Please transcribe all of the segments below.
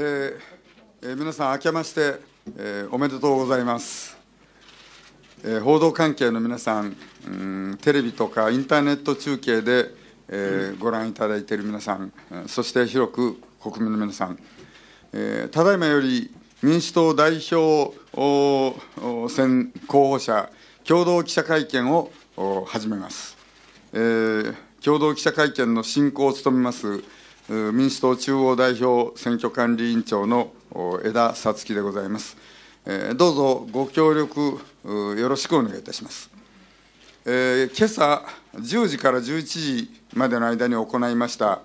えー、皆さん、明けまして、えー、おめでとうございます。えー、報道関係の皆さんん、テレビとかインターネット中継で、えー、ご覧いただいている皆さん、そして広く国民の皆さん、えー、ただいまより民主党代表選候補者共同記者会見を始めます。えー、共同記者会見の進行を務めます民主党中央代表選挙管理委員長の枝さつきでございます。どうぞご協力よろしくお願いいたします。今朝10時から11時までの間に行いました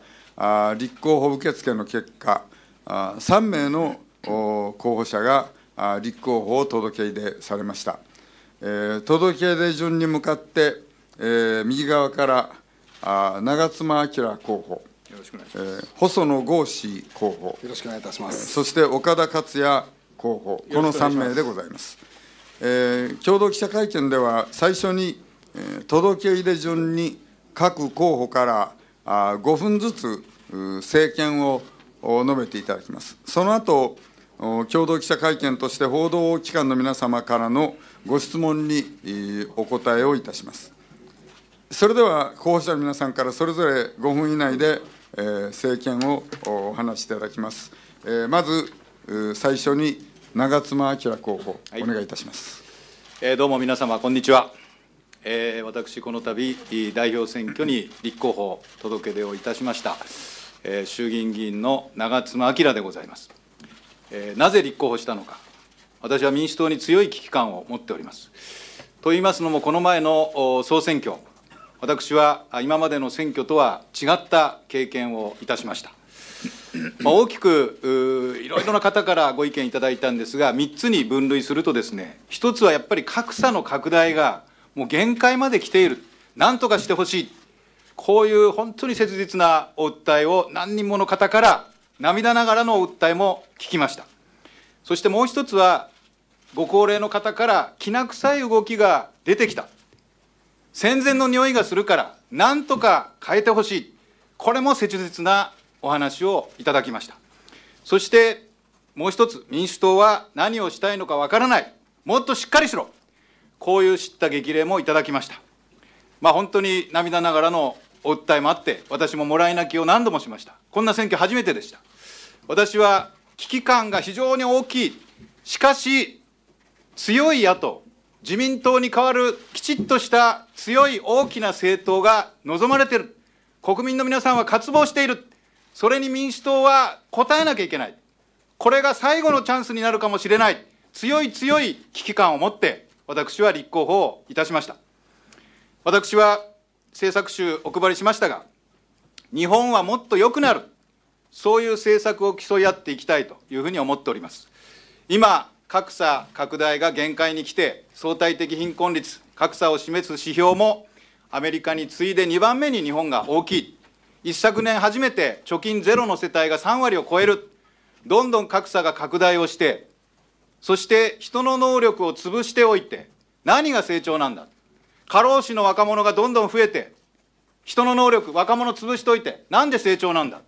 立候補受付の結果、あ3名の候補者が立候補を届け出されました。届け出順に向かって、右側から長妻昭候補、え細野豪志候補。よろしくお願いいたします。そして岡田克也候補、この3名でございます。えー、共同記者会見では、最初に、えー、届け入れ順に各候補からあ5分ずつ政見を述べていただきます。その後共同記者会見として報道機関の皆様からのご質問にお答えをいたします。それでは候補者の皆さんからそれぞれ5分以内でえー、政見をお話しいただきます。えー、まず、最初に長妻昭候補、はい、お願いいたします。えー、どうも皆様、こんにちは。えー、私、この度代表選挙に立候補届け出をいたしました、えー、衆議院議員の長妻昭でございます、えー。なぜ立候補したのか、私は民主党に強い危機感を持っております。と言いますのも、この前の総選挙、私は今までの選挙とは違った経験をいたしました。まあ、大きくいろいろな方からご意見いただいたんですが3つに分類するとですね1つはやっぱり格差の拡大がもう限界まで来ているなんとかしてほしいこういう本当に切実なお訴えを何人もの方から涙ながらのお訴えも聞きましたそしてもう1つはご高齢の方からきな臭い動きが出てきた戦前の匂いがするからなんとか変えてほしいこれも切実なお話をいただきましたそしてもう一つ民主党は何をしたいのかわからないもっとしっかりしろこういう知った激励もいただきましたまあ本当に涙ながらのお訴えもあって私ももらい泣きを何度もしましたこんな選挙初めてでした私は危機感が非常に大きいしかし強い野党自民党に代わるきちっとした強い大きな政党が望まれている、国民の皆さんは渇望している、それに民主党は応えなきゃいけない、これが最後のチャンスになるかもしれない、強い強い危機感を持って、私は立候補をいたしました。私は政策集お配りしましたが、日本はもっと良くなる、そういう政策を競い合っていきたいというふうに思っております。今格差拡大が限界に来て、相対的貧困率、格差を示す指標も、アメリカに次いで2番目に日本が大きい、一昨年初めて貯金ゼロの世帯が3割を超える、どんどん格差が拡大をして、そして人の能力を潰しておいて、何が成長なんだ、過労死の若者がどんどん増えて、人の能力、若者潰しておいて、なんで成長なんだ、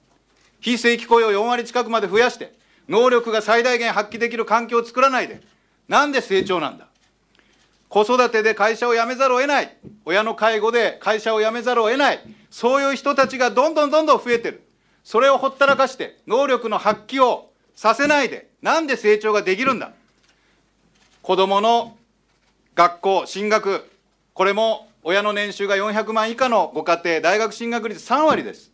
非正規雇用4割近くまで増やして、能力が最大限発揮できる環境を作らないで、なんで成長なんだ。子育てで会社を辞めざるを得ない、親の介護で会社を辞めざるを得ない、そういう人たちがどんどんどんどん増えてる。それをほったらかして、能力の発揮をさせないで、なんで成長ができるんだ。子供の学校、進学、これも親の年収が400万以下のご家庭、大学進学率3割です。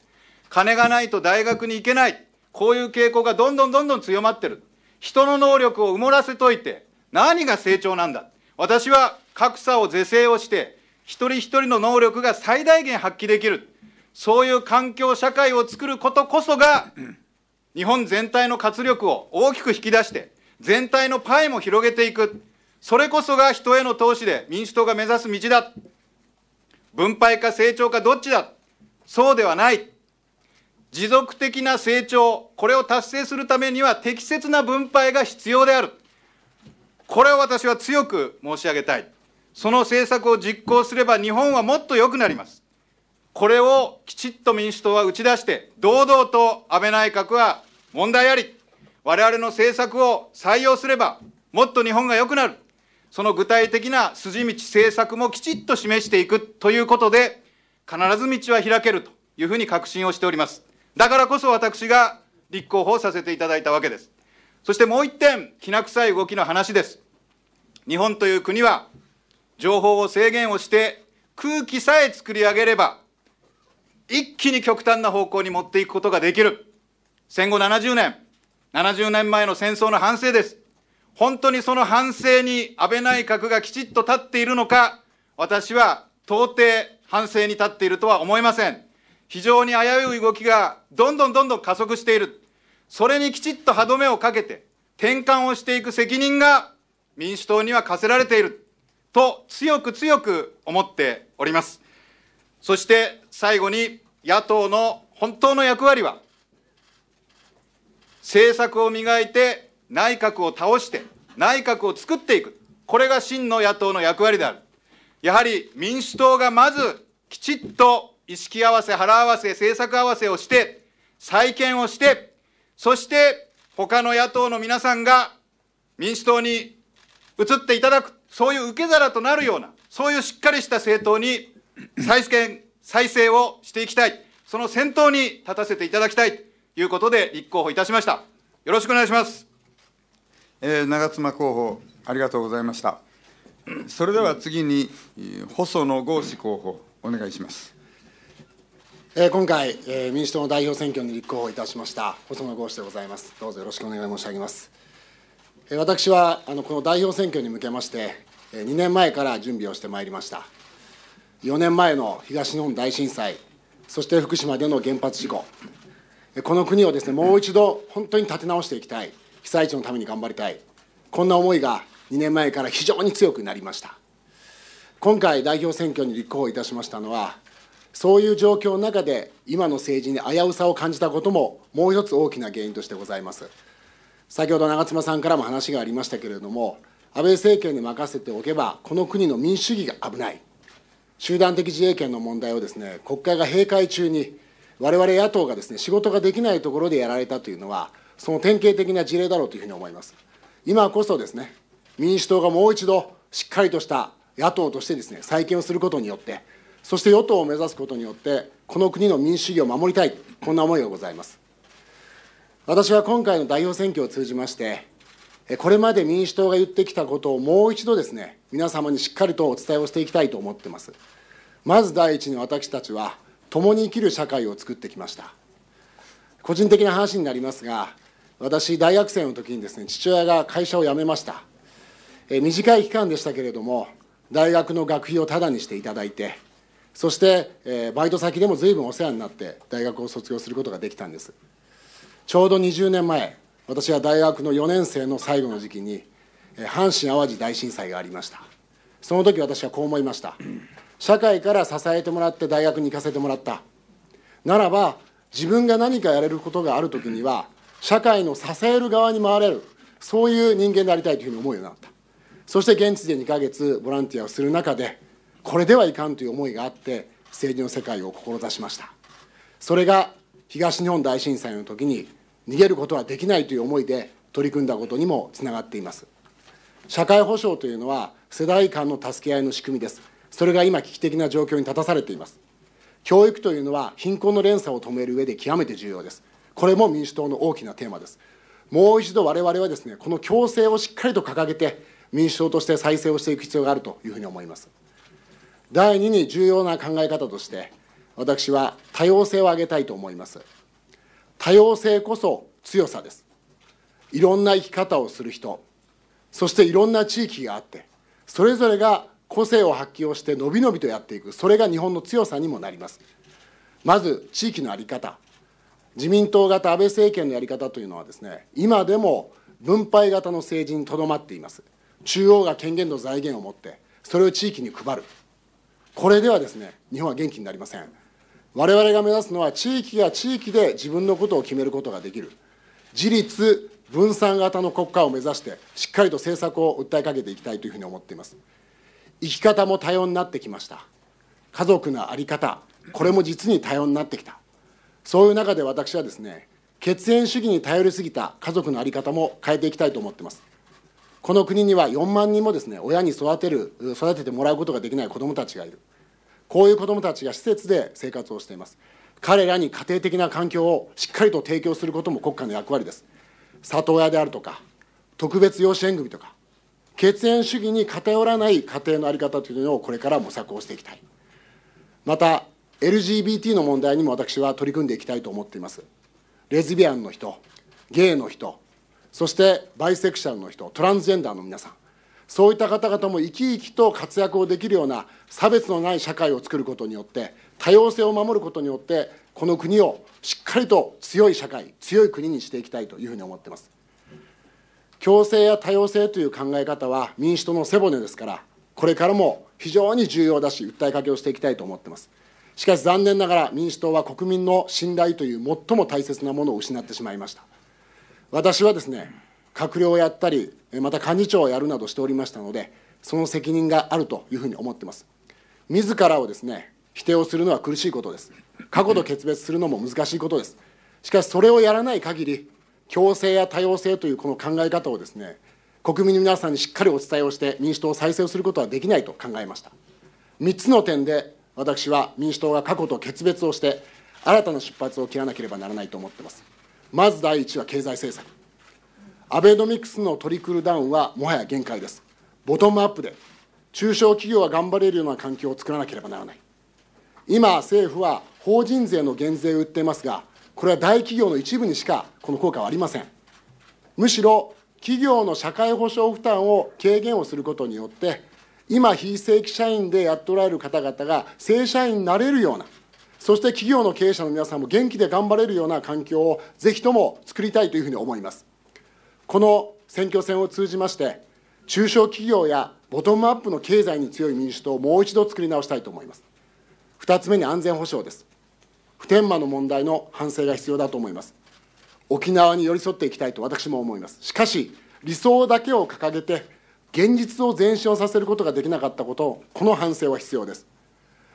金がないと大学に行けない。こういう傾向がどんどんどんどん強まってる。人の能力を埋もらせといて、何が成長なんだ。私は格差を是正をして、一人一人の能力が最大限発揮できる。そういう環境社会を作ることこそが、日本全体の活力を大きく引き出して、全体のパイも広げていく。それこそが人への投資で民主党が目指す道だ。分配か成長かどっちだ。そうではない。持続的な成長、これを達成するためには適切な分配が必要である。これを私は強く申し上げたい。その政策を実行すれば日本はもっと良くなります。これをきちっと民主党は打ち出して、堂々と安倍内閣は問題あり、我々の政策を採用すれば、もっと日本が良くなる。その具体的な筋道政策もきちっと示していくということで、必ず道は開けるというふうに確信をしております。だからこそ私が立候補させていただいたわけです。そしてもう一点、きな臭い動きの話です。日本という国は、情報を制限をして、空気さえ作り上げれば、一気に極端な方向に持っていくことができる。戦後70年、70年前の戦争の反省です。本当にその反省に安倍内閣がきちっと立っているのか、私は到底反省に立っているとは思えません。非常に危うい動きがどんどんどんどん加速している。それにきちっと歯止めをかけて転換をしていく責任が民主党には課せられていると強く強く思っております。そして最後に野党の本当の役割は政策を磨いて内閣を倒して内閣を作っていく。これが真の野党の役割である。やはり民主党がまずきちっと意識合わせ、腹合わせ、政策合わせをして、再建をして、そして、他の野党の皆さんが民主党に移っていただく、そういう受け皿となるような、そういうしっかりした政党に再建、再生をしていきたい、その先頭に立たせていただきたいということで立候補いたしました。よろしくお願いします。えー、長妻候補、ありがとうございました。それでは次に、細野豪志候補、お願いします。えー、今回、えー、民主党の代表選挙に立候補いたしました細野豪志でございますどうぞよろしくお願い申し上げます、えー、私はあのこの代表選挙に向けまして、えー、2年前から準備をしてまいりました4年前の東日本大震災そして福島での原発事故この国をですねもう一度本当に立て直していきたい被災地のために頑張りたいこんな思いが2年前から非常に強くなりました今回代表選挙に立候補いたしましたのはそういう状況の中で、今の政治に危うさを感じたことも、もう一つ大きな原因としてございます。先ほど長妻さんからも話がありましたけれども、安倍政権に任せておけば、この国の民主主義が危ない、集団的自衛権の問題をです、ね、国会が閉会中に、われわれ野党がです、ね、仕事ができないところでやられたというのは、その典型的な事例だろうというふうに思います。今こそですね民主党がもう一度しっかりとした野党としてですね再建をすることによってそして与党を目指すことによって、この国の民主主義を守りたい、こんな思いがございます。私は今回の代表選挙を通じまして、これまで民主党が言ってきたことをもう一度ですね、皆様にしっかりとお伝えをしていきたいと思ってます。まず第一に私たちは、共に生きる社会を作ってきました。個人的な話になりますが、私、大学生の時にですね、父親が会社を辞めました。え短い期間でしたけれども、大学の学費をただにしていただいて、そして、えー、バイト先でもずいぶんお世話になって大学を卒業することができたんですちょうど20年前私は大学の4年生の最後の時期に、えー、阪神・淡路大震災がありましたその時私はこう思いました社会から支えてもらって大学に行かせてもらったならば自分が何かやれることがある時には社会の支える側に回れるそういう人間でありたいというふうに思うようになったそして現地で2ヶ月ボランティアをする中でこれではいかんという思いがあって政治の世界を志しましたそれが東日本大震災の時に逃げることはできないという思いで取り組んだことにもつながっています社会保障というのは世代間の助け合いの仕組みですそれが今危機的な状況に立たされています教育というのは貧困の連鎖を止める上で極めて重要ですこれも民主党の大きなテーマですもう一度我々はですねこの共生をしっかりと掲げて民主党として再生をしていく必要があるというふうに思います第2に重要な考え方として私は多様性を挙げたいと思います多様性こそ強さですいろんな生き方をする人そしていろんな地域があってそれぞれが個性を発揮をしてのびのびとやっていくそれが日本の強さにもなりますまず地域の在り方自民党型安倍政権のやり方というのはですね今でも分配型の政治にとどまっています中央が権限と財源を持ってそれを地域に配るこれではですね日本は元気になりません我々が目指すのは地域が地域で自分のことを決めることができる自立分散型の国家を目指してしっかりと政策を訴えかけていきたいというふうに思っています生き方も多様になってきました家族の在り方これも実に多様になってきたそういう中で私はですね血縁主義に頼りすぎた家族の在り方も変えていきたいと思っていますこの国には4万人もですね親に育てる育ててもらうことができない子どもたちがいるこういう子どもたちが施設で生活をしています彼らに家庭的な環境をしっかりと提供することも国家の役割です里親であるとか特別養子縁組とか血縁主義に偏らない家庭の在り方というのをこれから模索をしていきたいまた LGBT の問題にも私は取り組んでいきたいと思っていますレズビアンの人ゲイの人そしてバイセクシャルの人トランスジェンダーの皆さんそういった方々も生き生きと活躍をできるような差別のない社会を作ることによって多様性を守ることによってこの国をしっかりと強い社会強い国にしていきたいというふうに思っています共生や多様性という考え方は民主党の背骨ですからこれからも非常に重要だし訴えかけをしていきたいと思っていますしかし残念ながら民主党は国民の信頼という最も大切なものを失ってしまいました私はですね、閣僚をやったり、また幹事長をやるなどしておりましたので、その責任があるというふうに思っています。自らをですね、否定をするのは苦しいことです。過去と決別するのも難しいことです。しかし、それをやらない限り、共生や多様性というこの考え方をですね、国民の皆さんにしっかりお伝えをして、民主党を再生することはできないと考えました。3つの点で、私は民主党が過去と決別をして、新たな出発を切らなければならないと思っています。まず第一は経済政策アベノミクスのトリクルダウンはもはや限界ですボトムアップで中小企業が頑張れるような環境を作らなければならない今政府は法人税の減税を売っていますがこれは大企業の一部にしかこの効果はありませんむしろ企業の社会保障負担を軽減をすることによって今非正規社員でやっておられる方々が正社員になれるようなそして企業の経営者の皆さんも元気で頑張れるような環境をぜひとも作りたいというふうに思いますこの選挙戦を通じまして中小企業やボトムアップの経済に強い民主党をもう一度作り直したいと思います2つ目に安全保障です普天間の問題の反省が必要だと思います沖縄に寄り添っていきたいと私も思いますしかし理想だけを掲げて現実を前進させることができなかったことこの反省は必要です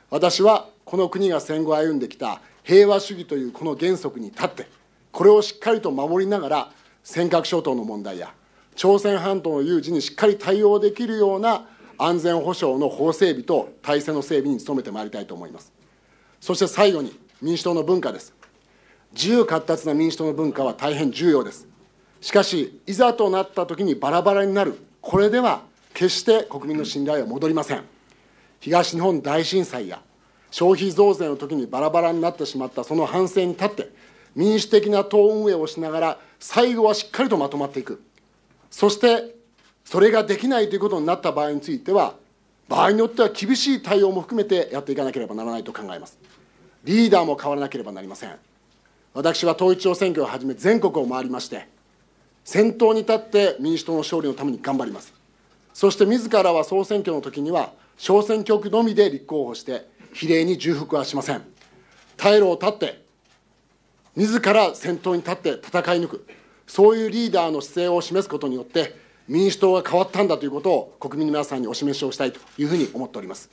私はこの国が戦後歩んできた平和主義というこの原則に立ってこれをしっかりと守りながら尖閣諸島の問題や朝鮮半島の有事にしっかり対応できるような安全保障の法整備と体制の整備に努めてまいりたいと思いますそして最後に民主党の文化です自由活達な民主党の文化は大変重要ですしかしいざとなったときにバラバラになるこれでは決して国民の信頼は戻りません東日本大震災や消費増税の時にバラバラになってしまったその反省に立って民主的な党運営をしながら最後はしっかりとまとまっていくそしてそれができないということになった場合については場合によっては厳しい対応も含めてやっていかなければならないと考えますリーダーも変わらなければなりません私は統一地方選挙をはじめ全国を回りまして先頭に立って民主党の勝利のために頑張りますそして自らは総選挙の時には小選挙区のみで立候補して比例に重複はしません退路を断って自ら先頭に立って戦い抜くそういうリーダーの姿勢を示すことによって民主党が変わったんだということを国民の皆さんにお示しをしたいというふうに思っております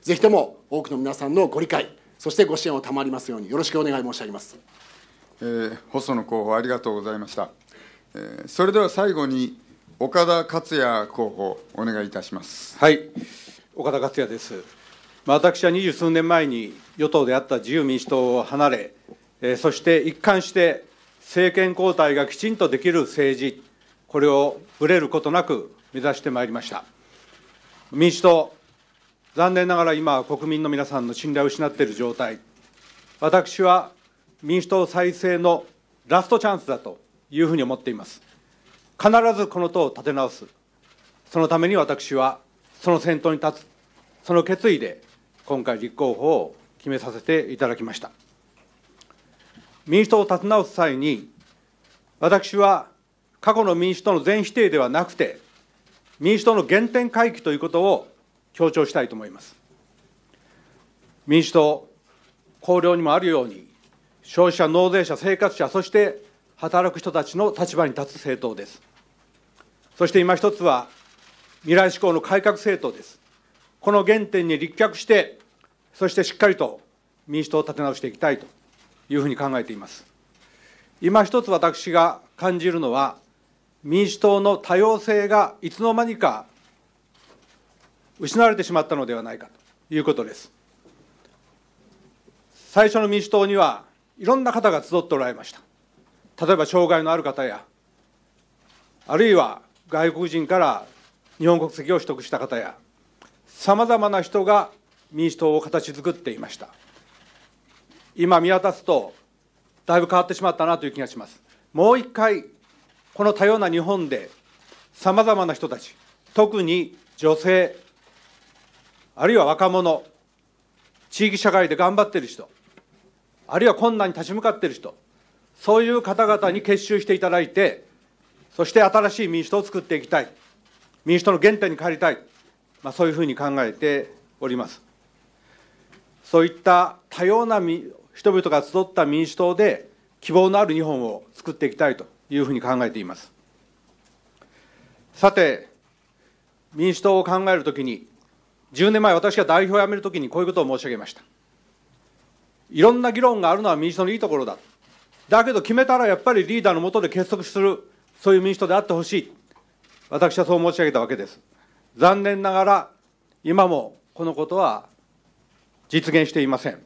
ぜひとも多くの皆さんのご理解そしてご支援を賜りますようによろしくお願い申し上げます、えー、細野候補ありがとうございました、えー、それでは最後に岡田克也候補お願いいたしますはい岡田克也です。まあ、私は二十数年前に与党であった自由民主党を離れ、えー、そして一貫して政権交代がきちんとできる政治、これをぶれることなく目指してまいりました。民主党、残念ながら今、国民の皆さんの信頼を失っている状態、私は民主党再生のラストチャンスだというふうに思っています。必ずこの党を立て直す、そのために私はその先頭に立つ、その決意で、今回、立候補を決めさせていただきました。民主党を立て直す際に、私は過去の民主党の全否定ではなくて、民主党の原点回帰ということを強調したいと思います。民主党、綱領にもあるように、消費者、納税者、生活者、そして働く人たちの立場に立つ政党です。そして今一つは、未来志向の改革政党です。この原点に立脚して、そしてしっかりと民主党を立て直していきたいというふうに考えています。今一つ私が感じるのは、民主党の多様性がいつの間にか失われてしまったのではないかということです。最初の民主党にはいろんな方が集っておられました。例えば障害のある方や、あるいは外国人から日本国籍を取得した方やさまざまな人が民主党を形作っていました今見渡すとだいぶ変わってしまったなという気がしますもう一回この多様な日本でさまざまな人たち特に女性あるいは若者地域社会で頑張っている人あるいは困難に立ち向かっている人そういう方々に結集していただいてそして新しい民主党を作っていきたい民主党の原点に帰りたい、まあ、そういうふうに考えております。そういった多様な人々が集った民主党で、希望のある日本を作っていきたいというふうに考えています。さて、民主党を考えるときに、10年前、私が代表を辞めるときに、こういうことを申し上げました。いろんな議論があるのは民主党のいいところだ。だけど決めたらやっぱりリーダーのもとで結束する、そういう民主党であってほしい。私はそう申し上げたわけです。残念ながら、今もこのことは実現していません。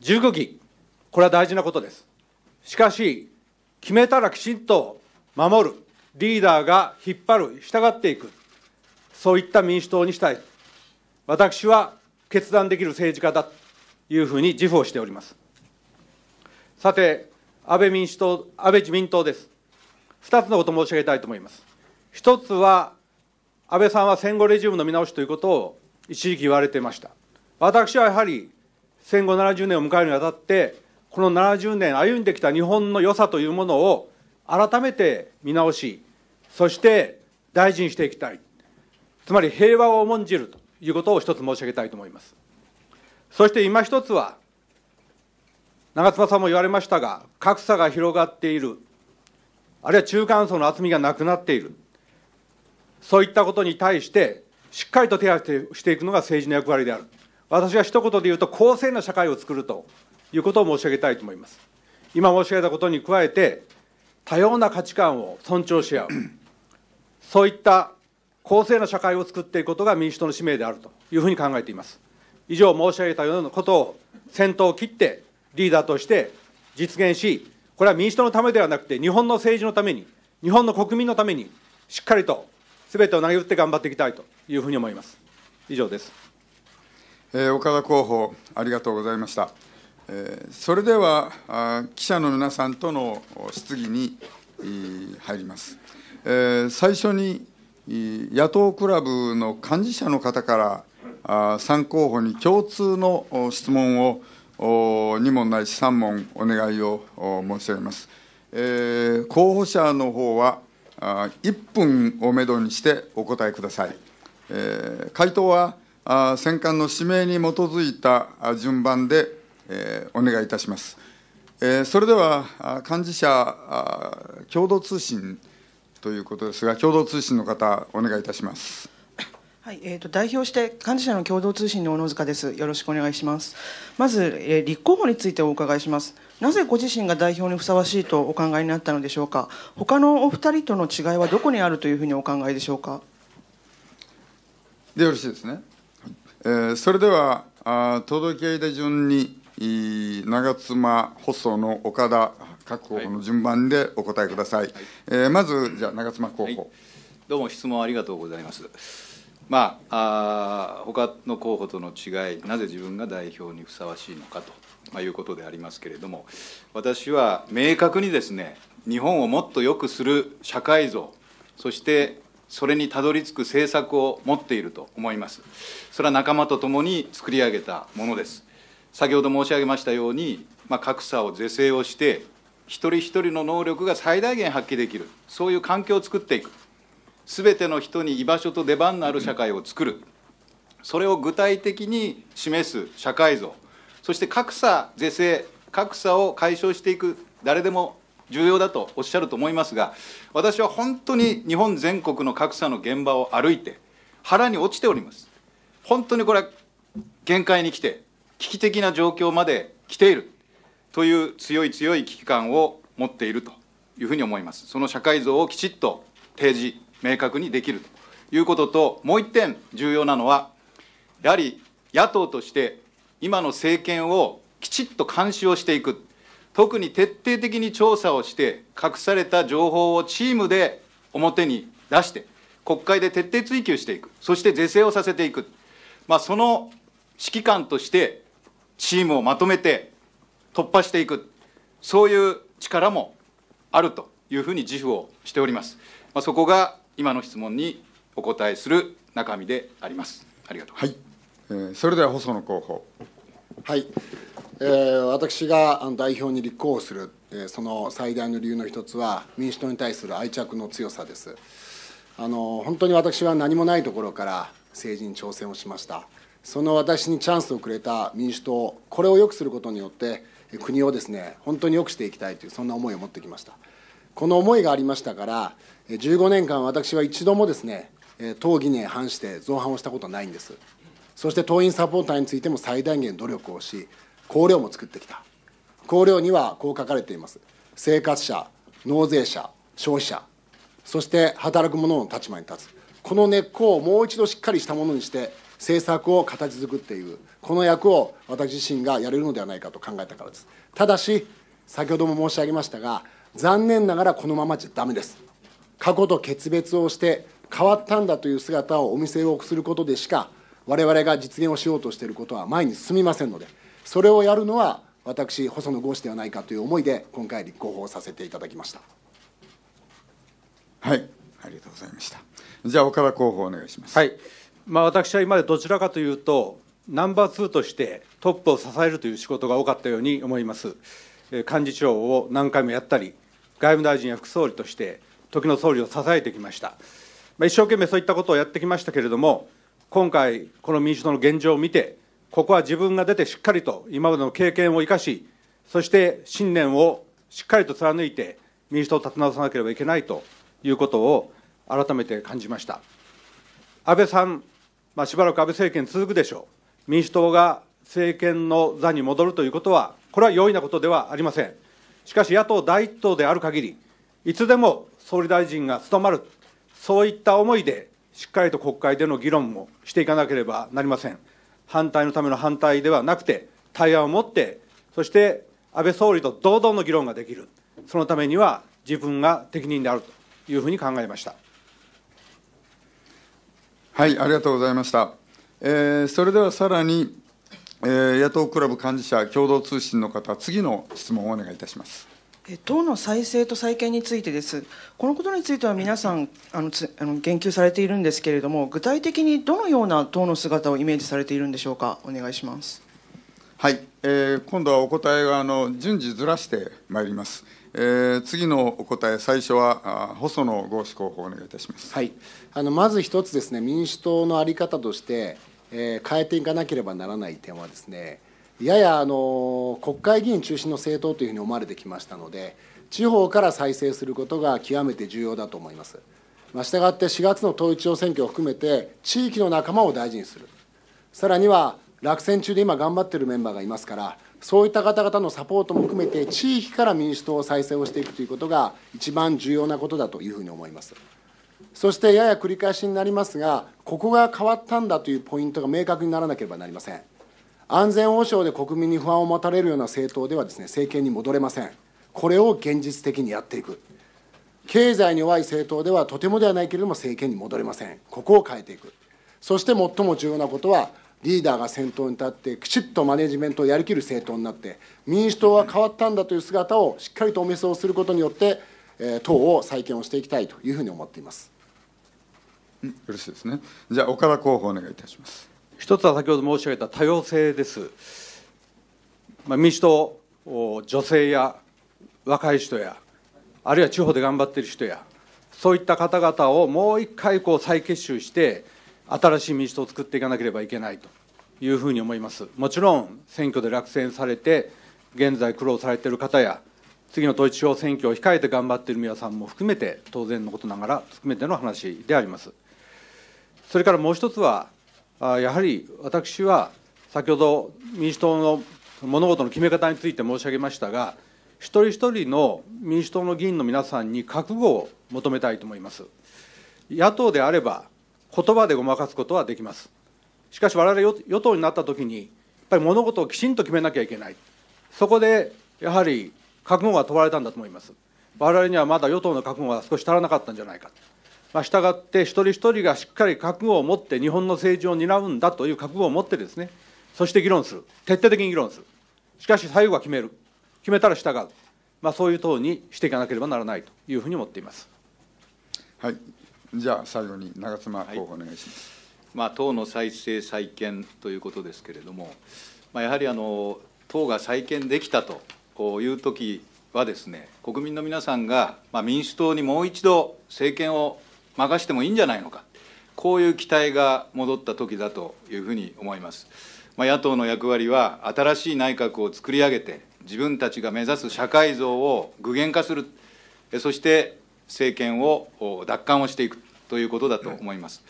15期、これは大事なことです。しかし、決めたらきちんと守る、リーダーが引っ張る、従っていく、そういった民主党にしたい。私は決断できる政治家だというふうに自負をしております。さて、安倍民主党、安倍自民党です。2つのことを申し上げたいと思います。一つは、安倍さんは戦後レジウムの見直しということを一時期言われてました。私はやはり戦後70年を迎えるにあたって、この70年歩んできた日本の良さというものを改めて見直し、そして大事にしていきたい。つまり平和を重んじるということを一つ申し上げたいと思います。そして今一つは、長妻さんも言われましたが、格差が広がっているあるいは中間層の厚みがなくなっているそういったことに対してしっかりと手当てしていくのが政治の役割である私は一言で言うと公正な社会を作るということを申し上げたいと思います今申し上げたことに加えて多様な価値観を尊重し合うそういった公正な社会を作っていくことが民主党の使命であるというふうに考えています以上申し上げたようなことを先頭を切ってリーダーとして実現しこれは民主党のためではなくて、日本の政治のために、日本の国民のために、しっかりとすべてを投げ打って頑張っていきたいというふうに思います。以上です。えー、岡田候補、ありがとうございました。えー、それではあ、記者の皆さんとの質疑に、入ります。えー、最初に、野党クラブの幹事者の方から、あ3候補に共通の質問を2問ないし3問お願いを申し上げます。えー、候補者の方はあ1分をめどにしてお答えください。えー、回答はあ選管の指名に基づいた順番で、えー、お願いいたします。えー、それでは幹事社共同通信ということですが、共同通信の方、お願いいたします。はい、えーと、代表して幹事社の共同通信の小野塚です。よろしくお願いします。まず、えー、立候補についてお伺いします。なぜご自身が代表にふさわしいとお考えになったのでしょうか。他のお二人との違いはどこにあるというふうにお考えでしょうか。でよろしいですね。えー、それではあ届け入れ順に長妻、細野、岡田各候補の順番でお答えください。はい、えー、まずじゃ長妻候補、はい、どうも質問ありがとうございます。まあ、あ他の候補との違い、なぜ自分が代表にふさわしいのかと、まあ、いうことでありますけれども、私は明確にですね、日本をもっと良くする社会像、そしてそれにたどり着く政策を持っていると思います。それは仲間と共に作り上げたものです。先ほど申し上げましたように、まあ、格差を是正をして、一人一人の能力が最大限発揮できる、そういう環境を作っていく。全ての人に居場所と出番のある社会を作るそれを具体的に示す社会像そして格差是正格差を解消していく誰でも重要だとおっしゃると思いますが私は本当に日本全国の格差の現場を歩いて腹に落ちております本当にこれは限界に来て危機的な状況まで来ているという強い強い危機感を持っているというふうに思いますその社会像をきちっと提示明確にできるということと、もう1点重要なのは、やはり野党として今の政権をきちっと監視をしていく、特に徹底的に調査をして、隠された情報をチームで表に出して、国会で徹底追及していく、そして是正をさせていく、まあ、その指揮官としてチームをまとめて突破していく、そういう力もあるというふうに自負をしております。まあ、そこが今の質問にお答えする中身であります。ありがとうはい、えー、それでは細野候補。はい、えー、私が代表に立候補する、えー、その最大の理由の一つは、民主党に対する愛着の強さです。あの本当に私は何もないところから政治に挑戦をしました。その私にチャンスをくれた民主党、これを良くすることによって、国をですね本当に良くしていきたいという、そんな思いを持ってきました。この思いがありましたから、15年間、私は一度もですね、党議に反して造反をしたことはないんです。そして党員サポーターについても最大限努力をし、綱領も作ってきた。綱領にはこう書かれています。生活者、納税者、消費者、そして働く者の立場に立つ。この根っこをもう一度しっかりしたものにして、政策を形作っていく、この役を私自身がやれるのではないかと考えたからです。ただし、先ほども申し上げましたが、残念ながらこのままじゃだめです。過去と決別をして変わったんだという姿をお見せをすることでしか我々が実現をしようとしていることは前に進みませんのでそれをやるのは私細野豪志ではないかという思いで今回立候補させていただきましたはいありがとうございましたじゃあ岡田候補お願いしますはい、まあ、私は今までどちらかというとナンバー2としてトップを支えるという仕事が多かったように思います幹事長を何回もやったり外務大臣や副総理として時の総理を支えてきました、まあ、一生懸命そういったことをやってきましたけれども、今回、この民主党の現状を見て、ここは自分が出てしっかりと今までの経験を生かし、そして信念をしっかりと貫いて、民主党を立て直さなければいけないということを改めて感じました。安倍さん、まあ、しばらく安倍政権続くでしょう、民主党が政権の座に戻るということは、これは容易なことではありません。しかし野党第一党である限り、いつでも総理大臣が務まる、そういった思いで、しっかりと国会での議論もしていかなければなりません。反対のための反対ではなくて、対案を持って、そして安倍総理と堂々の議論ができる、そのためには自分が適任であるというふうに考えました。はい、ありがとうございました。えー、それではさらに、えー、野党クラブ幹事社共同通信の方、次の質問をお願いいたします。党の再生と再建についてです、このことについては皆さん、あのつあの言及されているんですけれども、具体的にどのような党の姿をイメージされているんでしょうか、お願いします。はい、えー、今度はお答えがあの順次ずらしてまいります。えー、次のお答え、最初は細野豪志候補、お願いいたします、はい、あのまず一つですね、民主党の在り方として、えー、変えていかなければならない点はですね、ややあの国会議員中心の政党というふうに思われてきましたので、地方から再生することが極めて重要だと思います。まあ、したがって4月の統一地方選挙を含めて、地域の仲間を大事にする、さらには落選中で今頑張っているメンバーがいますから、そういった方々のサポートも含めて、地域から民主党を再生をしていくということが、一番重要なことだというふうに思います。そしてやや繰り返しになりますが、ここが変わったんだというポイントが明確にならなければなりません。安全保障で国民に不安を持たれるような政党ではです、ね、政権に戻れません、これを現実的にやっていく、経済に弱い政党ではとてもではないけれども政権に戻れません、ここを変えていく、そして最も重要なことは、リーダーが先頭に立って、きちっとマネジメントをやりきる政党になって、民主党は変わったんだという姿をしっかりとお見せをすることによって、党を再建をしていきたいというふうに思っています。よろしいですね。じゃあ、岡田候補お願いいたします。一つは先ほど申し上げた多様性です。まあ、民主党、女性や若い人や、あるいは地方で頑張っている人や、そういった方々をもう一回こう再結集して、新しい民主党を作っていかなければいけないというふうに思います。もちろん、選挙で落選されて、現在苦労されている方や、次の統一地方選挙を控えて頑張っている皆さんも含めて、当然のことながら、含めての話であります。それからもう一つは、やはり私は先ほど民主党の物事の決め方について申し上げましたが、一人一人の民主党の議員の皆さんに覚悟を求めたいと思います。野党であれば、言葉でごまかすことはできます。しかし、我々与党になったときに、やっぱり物事をきちんと決めなきゃいけない、そこでやはり覚悟が問われたんだと思います。我々にはまだ与党の覚悟が少し足らなかったんじゃないか。まあ、がって一人一人がしっかり覚悟を持って日本の政治を担うんだという覚悟を持ってですね、そして議論する、徹底的に議論する、しかし最後は決める、決めたら従う、まあ、そういう党にしていかなければならないというふうに思っています。はい、じゃあ最後に長妻候補お願いします。はい、まあ、党の再生再建ということですけれども、まあ、やはりあの党が再建できたという時はですね、国民の皆さんが、まあ、民主党にもう一度政権を任してもいいんじゃないのか、こういう期待が戻った時だというふうに思います。まあ、野党の役割は、新しい内閣を作り上げて、自分たちが目指す社会像を具現化する、そして政権を奪還をしていくということだと思います。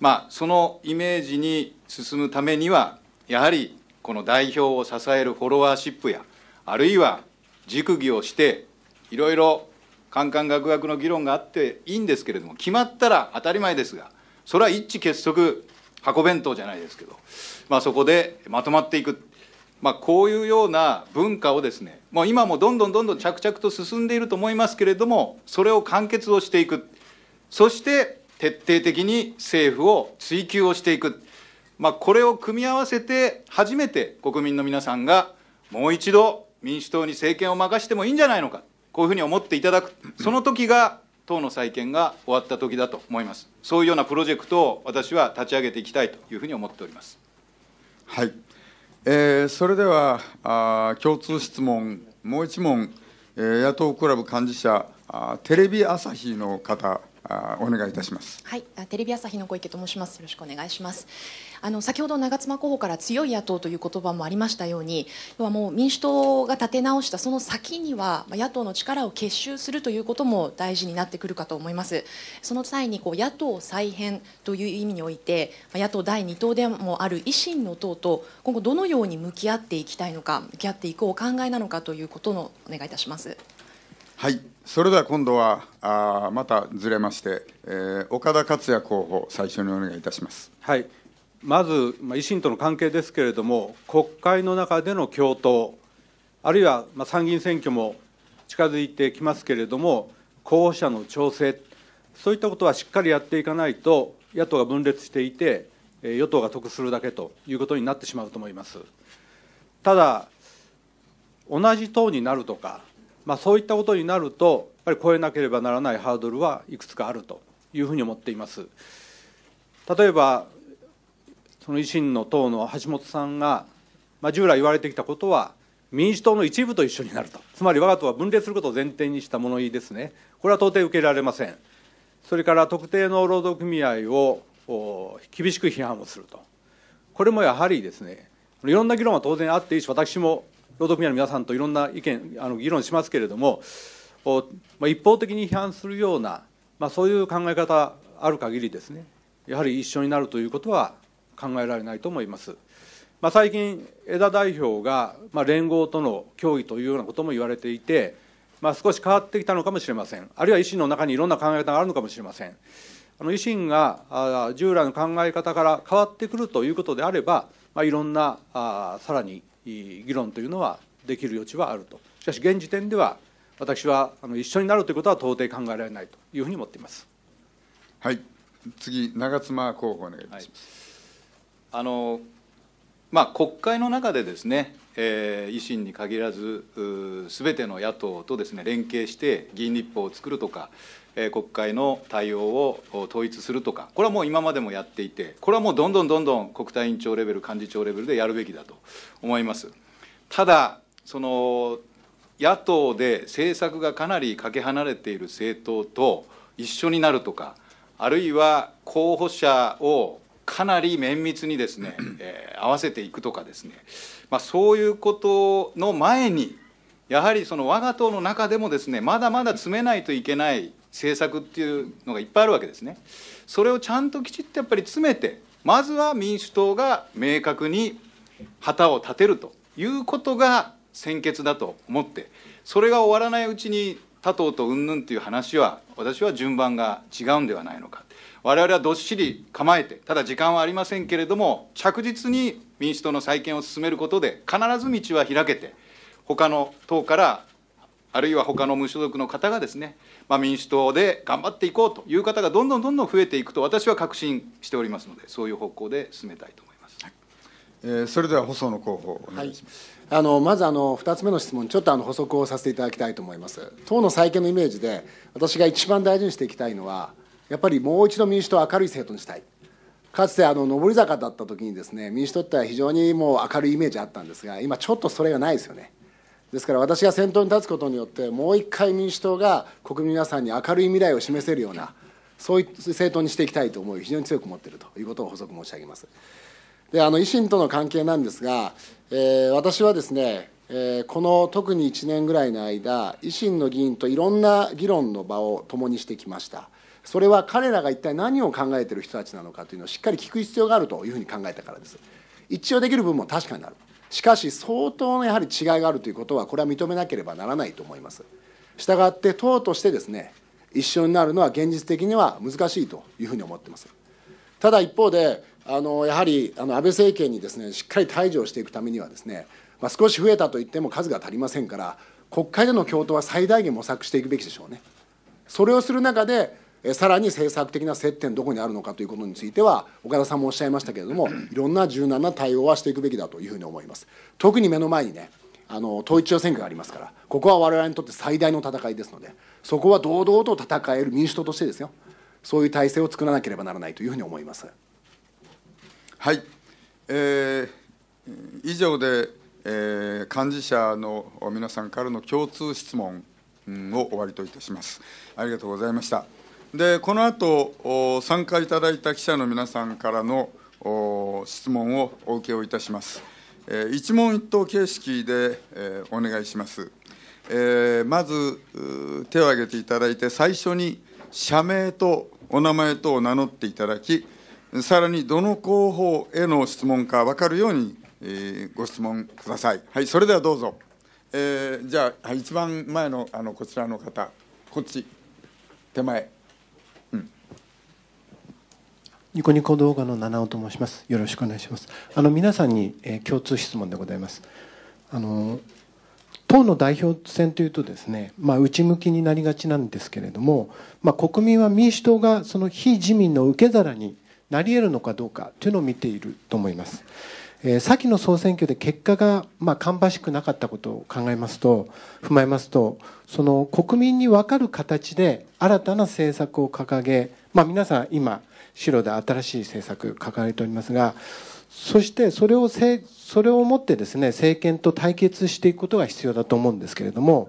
まあ、そのイメージに進むためには、やはりこの代表を支えるフォロワーシップや、あるいは熟議をして、いろいろ官官学学の議論があっていいんですけれども決まったら当たり前ですがそれは一致結束箱弁当じゃないですけど、まあ、そこでまとまっていく、まあ、こういうような文化をですねもう今もどんどんどんどん着々と進んでいると思いますけれどもそれを完結をしていくそして徹底的に政府を追及をしていく、まあ、これを組み合わせて初めて国民の皆さんがもう一度民主党に政権を任せてもいいんじゃないのか。こういうふうに思っていただく、その時が党の再建が終わった時だと思います。そういうようなプロジェクトを私は立ち上げていきたいというふうに思っております。はい。えー、それではあ共通質問もう一問、えー、野党クラブ幹事者あテレビ朝日の方。あお願いいたします。はい、テレビ朝日の小池と申します。よろしくお願いします。あの先ほど長妻候補から強い野党という言葉もありましたように、要はもう民主党が立て直したその先には野党の力を結集するということも大事になってくるかと思います。その際にこう野党再編という意味において、野党第2党でもある維新の党と今後どのように向き合っていきたいのか、向き合っていくお考えなのかということのお願いいたします。はい、それでは今度はあまたずれまして、えー、岡田克也候補、最初にお願いいたします。はいまず、まあ、維新との関係ですけれども、国会の中での共闘、あるいは、まあ、参議院選挙も近づいてきますけれども、候補者の調整、そういったことはしっかりやっていかないと、野党が分裂していて、与党が得するだけということになってしまうと思います。ただ同じ党になるとかまあ、そういったことになると、やっぱり超えなければならないハードルはいくつかあるというふうに思っています。例えばその維新の党の橋本さんが、まあ、従来言われてきたことは民主党の一部と一緒になるとつまり我が党は分裂することを前提にした物言いですねこれは到底受けられませんそれから特定の労働組合を厳しく批判をするとこれもやはりですねいろんな議論は当然あっていいし私も労働組合の皆さんといろんな意見、あの議論しますけれども、まあ、一方的に批判するような、まあ、そういう考え方ある限りですね、やはり一緒になるということは考えられないと思います。まあ、最近、枝代表が、まあ、連合との協議というようなことも言われていて、まあ、少し変わってきたのかもしれません、あるいは維新の中にいろんな考え方があるのかもしれません。あの維新があ従来の考え方から変わってくるということであれば、まあ、いろんなあさらに議論というのはできる余地はあるとしかし現時点では私はあの一緒になるということは到底考えられないというふうに思っていますはい次長妻候補お願いします、はい、あのまあ、国会の中でですね、えー、維新に限らず、すべての野党とですね連携して議員立法を作るとか、国会の対応を統一するとか、これはもう今までもやっていて、これはもうどんどんどんどん国対委員長レベル、幹事長レベルでやるべきだと思います。ただその野党で政策がかなりかけ離れている政党と一緒になるとか、あるいは候補者をかなり綿密にですね、えー、合わせていくとかですね、まあ、そういうことの前に、やはりその我が党の中でもですねまだまだ詰めないといけない政策っていうのがいっぱいあるわけですね。それをちゃんときちっとやっぱり詰めてまずは民主党が明確に旗を立てるということが先決だと思ってそれが終わらないうちに他党と云々という話は私は順番が違うんではないのか我々はどっしり構えてただ時間はありませんけれども着実に民主党の再建を進めることで必ず道は開けて他の党からあるいは他の無所属の方がですねまあ、民主党で頑張っていこうという方がどんどんどんどん増えていくと私は確信しておりますのでそういう方向で進めたいと思います、はい、えー、それでは細野候補お願いします、はい、あのまずあの2つ目の質問ちょっとあの補足をさせていただきたいと思います党の再建のイメージで私が一番大事にしていきたいのはやっぱりもう一度民主党を明るい政党にしたいかつてあの上り坂だった時にですね民主党って非常にもう明るいイメージあったんですが今ちょっとそれがないですよねですから私が先頭に立つことによってもう一回民主党が国民皆さんに明るい未来を示せるようなそういう政党にしていきたいと思い非常に強く持っているということを補足申し上げますであの維新との関係なんですが、えー、私はですね、えー、この特に1年ぐらいの間維新の議員といろんな議論の場を共にしてきましたそれは彼らが一体何を考えている人たちなのかというのをしっかり聞く必要があるというふうに考えたからです一応できる部分も確かになるしかし相当のやはり違いがあるということはこれは認めなければならないと思いますしたがって党としてですね一緒になるのは現実的には難しいというふうに思ってますただ一方であのやはりあの安倍政権にですねしっかり退場していくためにはですね、まあ、少し増えたといっても数が足りませんから国会での共闘は最大限模索していくべきでしょうねそれをする中でさらに政策的な接点どこにあるのかということについては岡田さんもおっしゃいましたけれども いろんな柔軟な対応はしていくべきだというふうに思います特に目の前にねあの統一地方選挙がありますからここは我々にとって最大の戦いですのでそこは堂々と戦える民主党としてですよそういう体制を作らなければならないというふうに思いますはい、えー、以上で、えー、幹事者の皆さんからの共通質問を終わりといたしますありがとうございました。でこの後参加いただいた記者の皆さんからの質問をお受けをいたします。えー、一問一答形式で、えー、お願いします。えー、まず手を挙げていただいて最初に社名とお名前とを名乗っていただきさらにどの候補への質問か分かるように、えー、ご質問ください。はい、それではどうぞ。えー、じゃあ一番前のあのこちらの方こっち手前。ニコニコ動画の七尾と申します。よろしくお願いします。あの皆さんに、えー、共通質問でございます。あの党の代表選というとですね、まあ、内向きになりがちなんですけれども、まあ、国民は民主党がその非自民の受け皿になり得るのかどうかというのを見ていると思います。えー、先の総選挙で結果が、まあ、芳しくなかったことを考えますと、踏まえますと、その国民に分かる形で新たな政策を掲げ、まあ、皆さん今、白で新しい政策掲げておりますがそしてそれをせそれをもってですね政権と対決していくことが必要だと思うんですけれども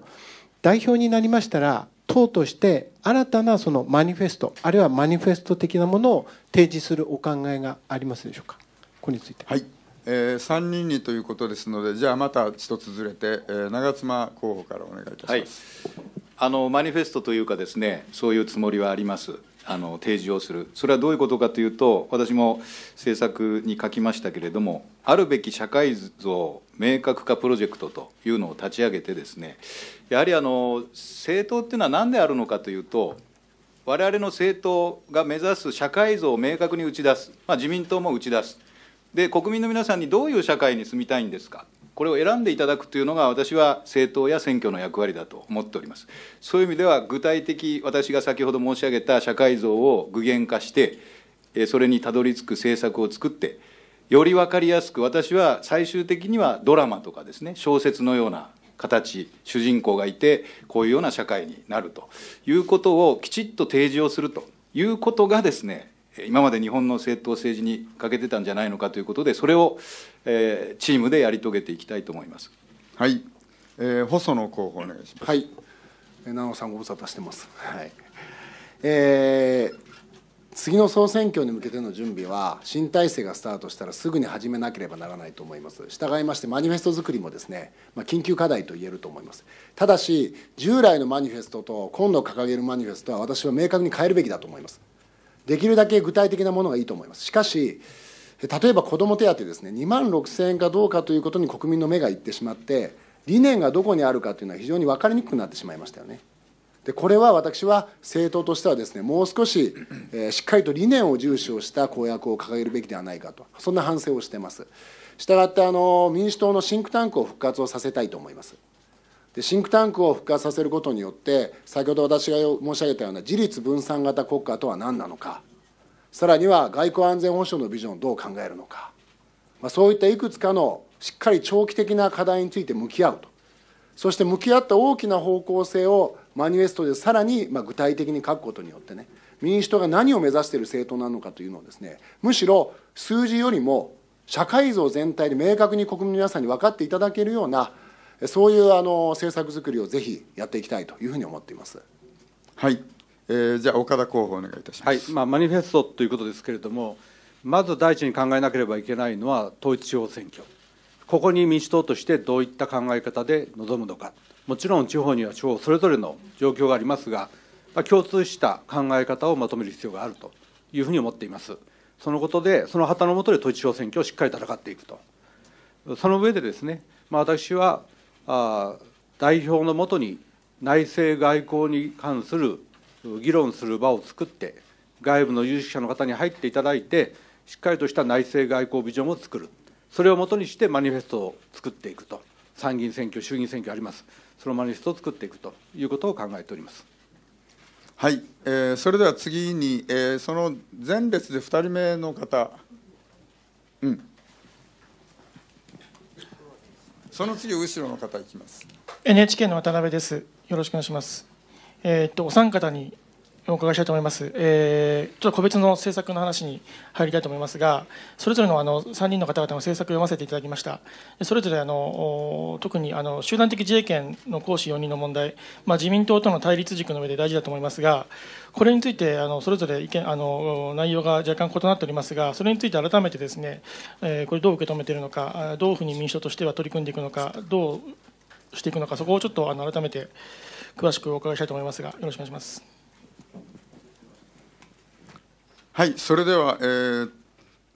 代表になりましたら党として新たなそのマニフェストあるいはマニフェスト的なものを提示するお考えがありますでしょうかここについて。はいえー、3人にということですので、じゃあまた一つずれて、えー、長妻候補からお願いいたします、はい、あのマニフェストというか、ですねそういうつもりはあります。あの提示をする、それはどういうことかというと、私も政策に書きましたけれども、あるべき社会像明確化プロジェクトというのを立ち上げて、ですねやはりあの政党っていうのは何であるのかというと、我々の政党が目指す社会像を明確に打ち出す、まあ、自民党も打ち出すで、国民の皆さんにどういう社会に住みたいんですかこれを選んでいただくというのが私は政党や選挙の役割だと思っておりますそういう意味では具体的私が先ほど申し上げた社会像を具現化してそれにたどり着く政策を作ってより分かりやすく私は最終的にはドラマとかですね小説のような形主人公がいてこういうような社会になるということをきちっと提示をするということがですね今まで日本の政党政治に欠けてたんじゃないのかということで、それを、えー、チームでやり遂げていきたいと思います。はい、えー、細野候補お願いします。はい、長尾さんご無沙汰してます。はい。えー、次の総選挙に向けての準備は、新体制がスタートしたらすぐに始めなければならないと思います。従いまして、マニフェスト作りもですね、まあ、緊急課題と言えると思います。ただし、従来のマニフェストと今度掲げるマニフェストは、私は明確に変えるべきだと思います。できるだけ具体的なものがいいと思います。しかし例えば子ども手当ですね2万6000円かどうかということに国民の目がいってしまって理念がどこにあるかというのは非常に分かりにくくなってしまいましたよね。でこれは私は政党としてはですねもう少し、えー、しっかりと理念を重視をした公約を掲げるべきではないかとそんな反省をしています。したがってあの民主党のシンクタンクを復活をさせたいと思います。でシンクタンクを復活させることによって先ほど私が申し上げたような自立分散型国家とは何なのかさらには外交安全保障のビジョンをどう考えるのか、まあ、そういったいくつかのしっかり長期的な課題について向き合うとそして向き合った大きな方向性をマニフェストでさらにま具体的に書くことによってね民主党が何を目指している政党なのかというのをですねむしろ数字よりも社会像全体で明確に国民の皆さんに分かっていただけるようなそういうあの政策づくりをぜひやっていきたいというふうに思っています。はい、えー、じゃあ岡田候補お願いいたします。はい、まあマニフェストということですけれども、まず第一に考えなければいけないのは統一地方選挙。ここに民主党としてどういった考え方で臨むのか。もちろん地方には地方それぞれの状況がありますが、まあ、共通した考え方をまとめる必要があるというふうに思っています。そのことで、その旗の下で統一地方選挙をしっかり戦っていくと。その上でですね、まあ、私はあ代表のもとに内政外交に関する議論する場を作って外部の有識者の方に入っていただいてしっかりとした内政外交ビジョンを作るそれをもとにしてマニフェストを作っていくと参議院選挙衆議院選挙ありますそのマニフェストを作っていくということを考えております。はい、えー、それでは次に、えー、その前列で2人目の方、うん、その次、後ろの方いきます。NHK の渡辺です。よろしくお願いします。えー、っとお三方にお伺いしたいと思います、えー、ちょっと個別の政策の話に入りたいと思いますが、それぞれのあの3人の方々の政策を読ませていただきました、それぞれあの特にあの集団的自衛権の行使4人の問題、まあ、自民党との対立軸の上で大事だと思いますが、これについてあのそれぞれ意見あの内容が若干異なっておりますが、それについて改めてですね、えー、これ、どう受け止めているのか、どういうふうに民主党としては取り組んでいくのか、どうしていくのか、そこをちょっとあの改めて詳しくお伺いしたいと思いますが、よろしくお願いします。はい、それでは、えー、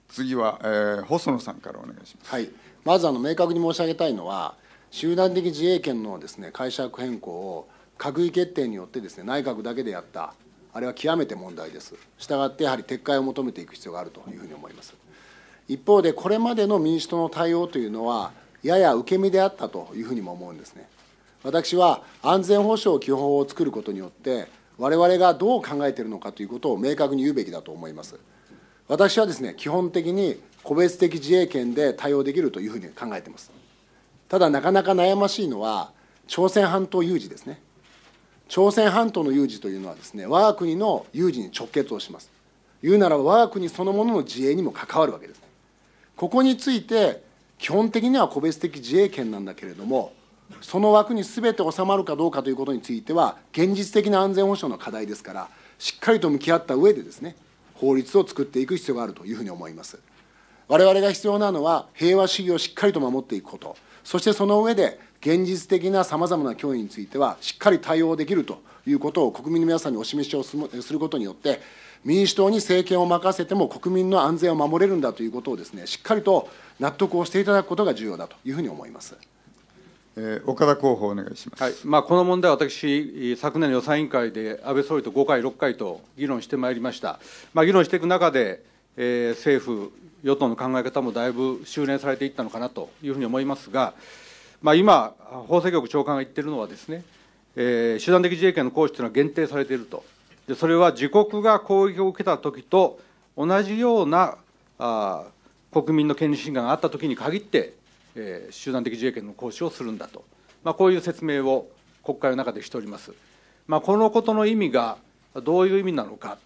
次は、えー、細野さんからお願いします。はい、まずあの明確に申し上げたいのは、集団的自衛権のですね解釈変更を閣議決定によってですね内閣だけでやった。あれは極めて問題です。したがってやはり撤回を求めていく必要があるというふうに思います。一方でこれまでの民主党の対応というのはやや受け身であったというふうにも思うんですね。私は安全保障基本法を作ることによって我々がどう考えているのかということを明確に言うべきだと思います。私はですね、基本的に個別的自衛権で対応できるというふうに考えています。ただ、なかなか悩ましいのは、朝鮮半島有事ですね。朝鮮半島の有事というのはですね、我が国の有事に直結をします。言うならば、我が国そのものの自衛にも関わるわけですね。ここについて、基本的には個別的自衛権なんだけれども、その枠に全て収まるかどうかということについては現実的な安全保障の課題ですからしっかりと向き合った上でですね法律を作っていく必要があるというふうに思います我々が必要なのは平和主義をしっかりと守っていくことそしてその上で現実的なさまざまな脅威についてはしっかり対応できるということを国民の皆さんにお示しをすることによって民主党に政権を任せても国民の安全を守れるんだということをですねしっかりと納得をしていただくことが重要だというふうに思います。岡田候補お願いします、はい、まあ、この問題は私、昨年の予算委員会で安倍総理と5回、6回と議論してまいりました、まあ、議論していく中で、えー、政府、与党の考え方もだいぶ修練されていったのかなというふうに思いますが、まあ、今、法制局長官が言っているのはですね、えー、集団的自衛権の行使というのは限定されていると、でそれは自国が攻撃を受けたときと同じようなあ国民の権利侵害があったときに限って、えー、集団的自衛権の行使をするんだと、まあ、こういう説明を国会の中でしております。まあ、このことの意味がどういう意味なのか、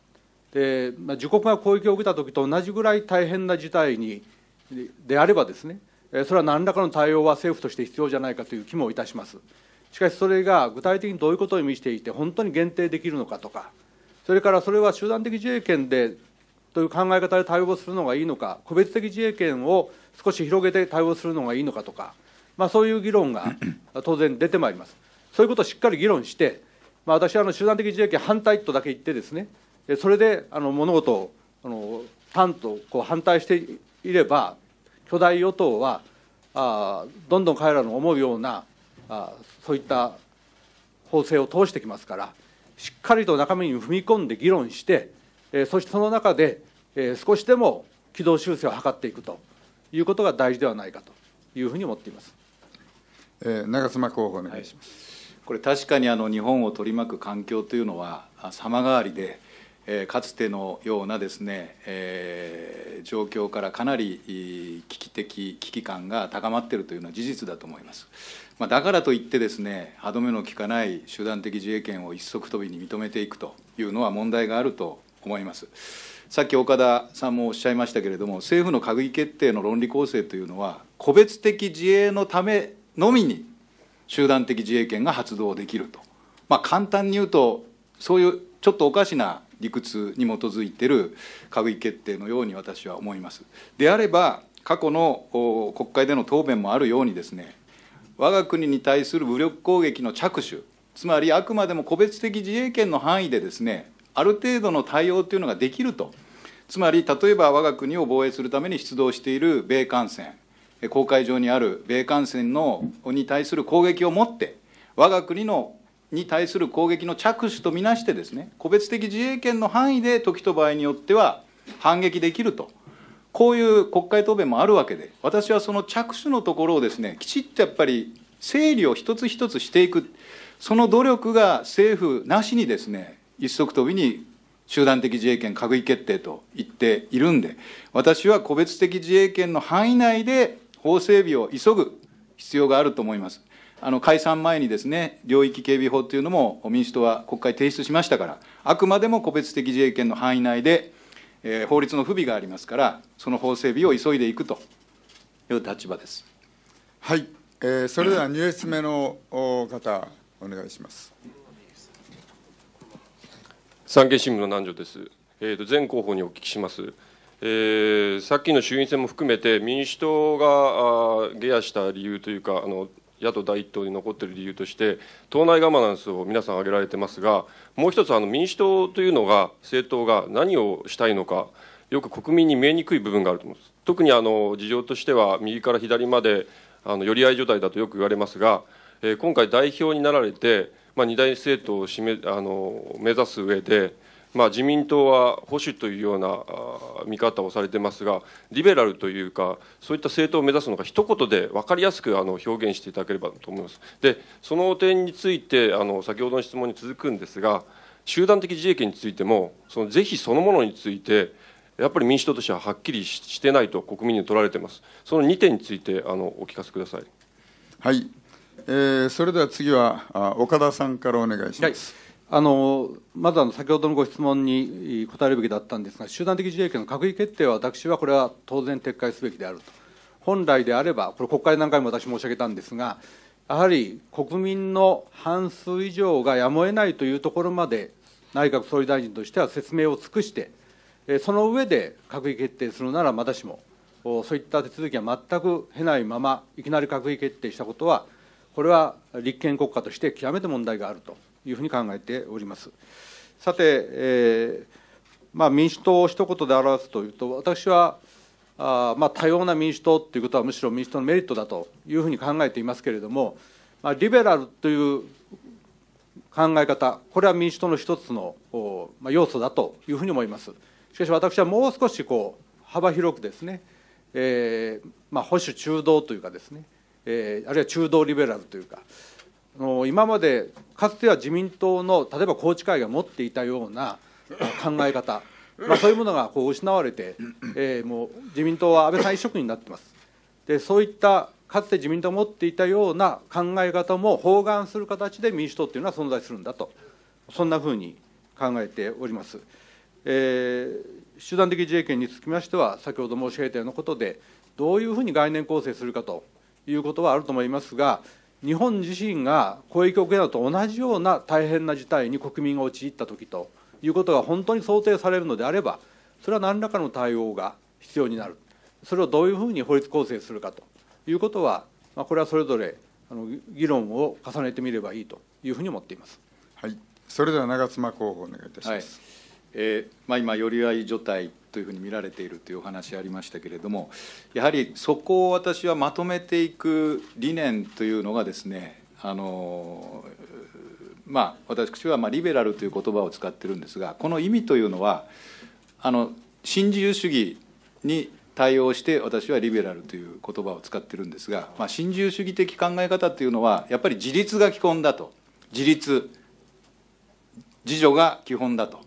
でまあ、自国が攻撃を受けたときと同じぐらい大変な事態にであればですね、それは何らかの対応は政府として必要じゃないかという気もいたします。しかし、それが具体的にどういうことを意味していて、本当に限定できるのかとか、それからそれは集団的自衛権でという考え方で対応するのがいいのか、個別的自衛権を少し広げて対応するのがいいのかとか、まあ、そういう議論が 当然出てまいります。そういうことをしっかり議論して、まあ、私はあの集団的自衛権反対とだけ言ってですね、それであの物事をあのンとこう反対していれば、巨大与党はあどんどん彼らの思うようなあそういった法制を通してきますから、しっかりと中身に踏み込んで議論して、そしてその中で少しでも軌道修正を図っていくということが大事ではないかというふうに思っています。長妻候補お願いします、はい、これ確かにあの日本を取り巻く環境というのは様変わりで、えー、かつてのようなですね、えー、状況からかなり危機的危機感が高まっているというのは事実だと思います。まあ、だからといってですね歯止めの効かない集団的自衛権を一足飛びに認めていくというのは問題があると思います。さっき岡田さんもおっしゃいましたけれども、政府の閣議決定の論理構成というのは、個別的自衛のためのみに集団的自衛権が発動できると、まあ、簡単に言うと、そういうちょっとおかしな理屈に基づいている閣議決定のように私は思います。であれば、過去の国会での答弁もあるようにですね、我が国に対する武力攻撃の着手、つまりあくまでも個別的自衛権の範囲でですね、ある程度の対応というのができると、つまり例えば我が国を防衛するために出動している米艦船、公海上にある米艦船のに対する攻撃をもって、我が国のに対する攻撃の着手とみなして、ですね個別的自衛権の範囲で時と場合によっては反撃できると。こういう国会答弁もあるわけで、私はその着手のところをですね、きちっとやっぱり整理を一つ一つしていく、その努力が政府なしにですね、一足飛びに集団的自衛権閣議決定と言っているんで、私は個別的自衛権の範囲内で法整備を急ぐ必要があると思います。あの解散前にですね、領域警備法というのも民主党は国会提出しましたから、あくまでも個別的自衛権の範囲内で、えー、法律の不備がありますから、その法整備を急いでいくという立場です。はい、えー、それでは2列目の方、お願いします。産経新聞の南條です、えーと、前候補にお聞きします、えー、さっきの衆院選も含めて、民主党があ下野した理由というか、あの野党第一党に残っている理由として、党内ガバナンスを皆さん挙げられてますが、もう一つ、あの民主党というのが、政党が何をしたいのか、よく国民に見えにくい部分があると思います。特にあの事情としては、右から左まであの寄り合い状態だとよく言われますが、えー、今回、代表になられて、まあ、二大政党をしめあの目指す上で、まあ、自民党は保守というような見方をされてますが、リベラルというか、そういった政党を目指すのが一言で分かりやすくあの表現していただければと思います。で、その点について、あの先ほどの質問に続くんですが、集団的自衛権についても、その是非そのものについて、やっぱり民主党としてははっきりしてないと国民に取られています。その2点についてあのお聞かせください。はい、えー、それでは次はあ岡田さんからお願いします。はい、あのまずあの先ほどのご質問に答えるべきだったんですが、集団的自衛権の閣議決定は、私はこれは当然撤回すべきであると、本来であれば、これ、国会何回も私、申し上げたんですが、やはり国民の半数以上がやむを得ないというところまで、内閣総理大臣としては説明を尽くして、その上で閣議決定するならまだしも、そういった手続きは全く経ないまま、いきなり閣議決定したことは、これは立憲国家として極めて問題があるというふうに考えております。さて、えーまあ、民主党を一言で表すというと、私はあ、まあ、多様な民主党ということはむしろ民主党のメリットだというふうに考えていますけれども、まあ、リベラルという考え方、これは民主党の一つの、まあ、要素だというふうに思います。しかし私はもう少しこう幅広くですね、えーまあ、保守中道というかですね、えー、あるいは中道リベラルというかの今までかつては自民党の例えば宏池会が持っていたような考え方、まあ、そういうものがこう失われて、えー、もう自民党は安倍さん一色になってます。でそういったかつて自民党が持っていたような考え方も包含する形で民主党というのは存在するんだとそんなふうに考えております。えー、集団的自衛権につきましては、先ほど申し上げたようなことで、どういうふうに概念構成するかということはあると思いますが日本自身が公益を受けたと同じような大変な事態に国民が陥った時ということが本当に想定されるのであればそれは何らかの対応が必要になるそれをどういうふうに法律構成するかということは、まあ、これはそれぞれあの議論を重ねてみればいいというふうに思っています。はい、それでは長妻候補お願いいたします。はいえー、まあ、今、より合い除隊というふうに見られているというお話ありましたけれども、やはりそこを私はまとめていく理念というのがですね、あのまあ、私はまあリベラルという言葉を使ってるんですが、この意味というのは、あの新自由主義に対応して私はリベラルという言葉を使ってるんですが、まあ、新自由主義的考え方というのはやっぱり自立が基本だと自立自助が基本だと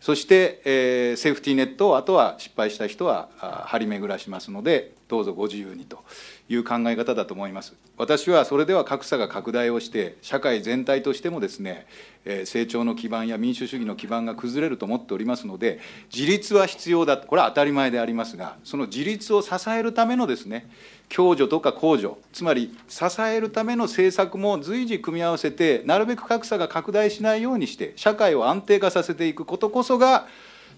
そして、えー、セーフティーネットをあとは失敗した人は張り巡らしますのでどうぞご自由にという考え方だと思います私はそれでは格差が拡大をして社会全体としてもですね成長の基盤や民主主義の基盤が崩れると思っておりますので、自立は必要だ、これは当たり前でありますが、その自立を支えるためのですね、共助とか公助、つまり支えるための政策も随時組み合わせて、なるべく格差が拡大しないようにして、社会を安定化させていくことこそが、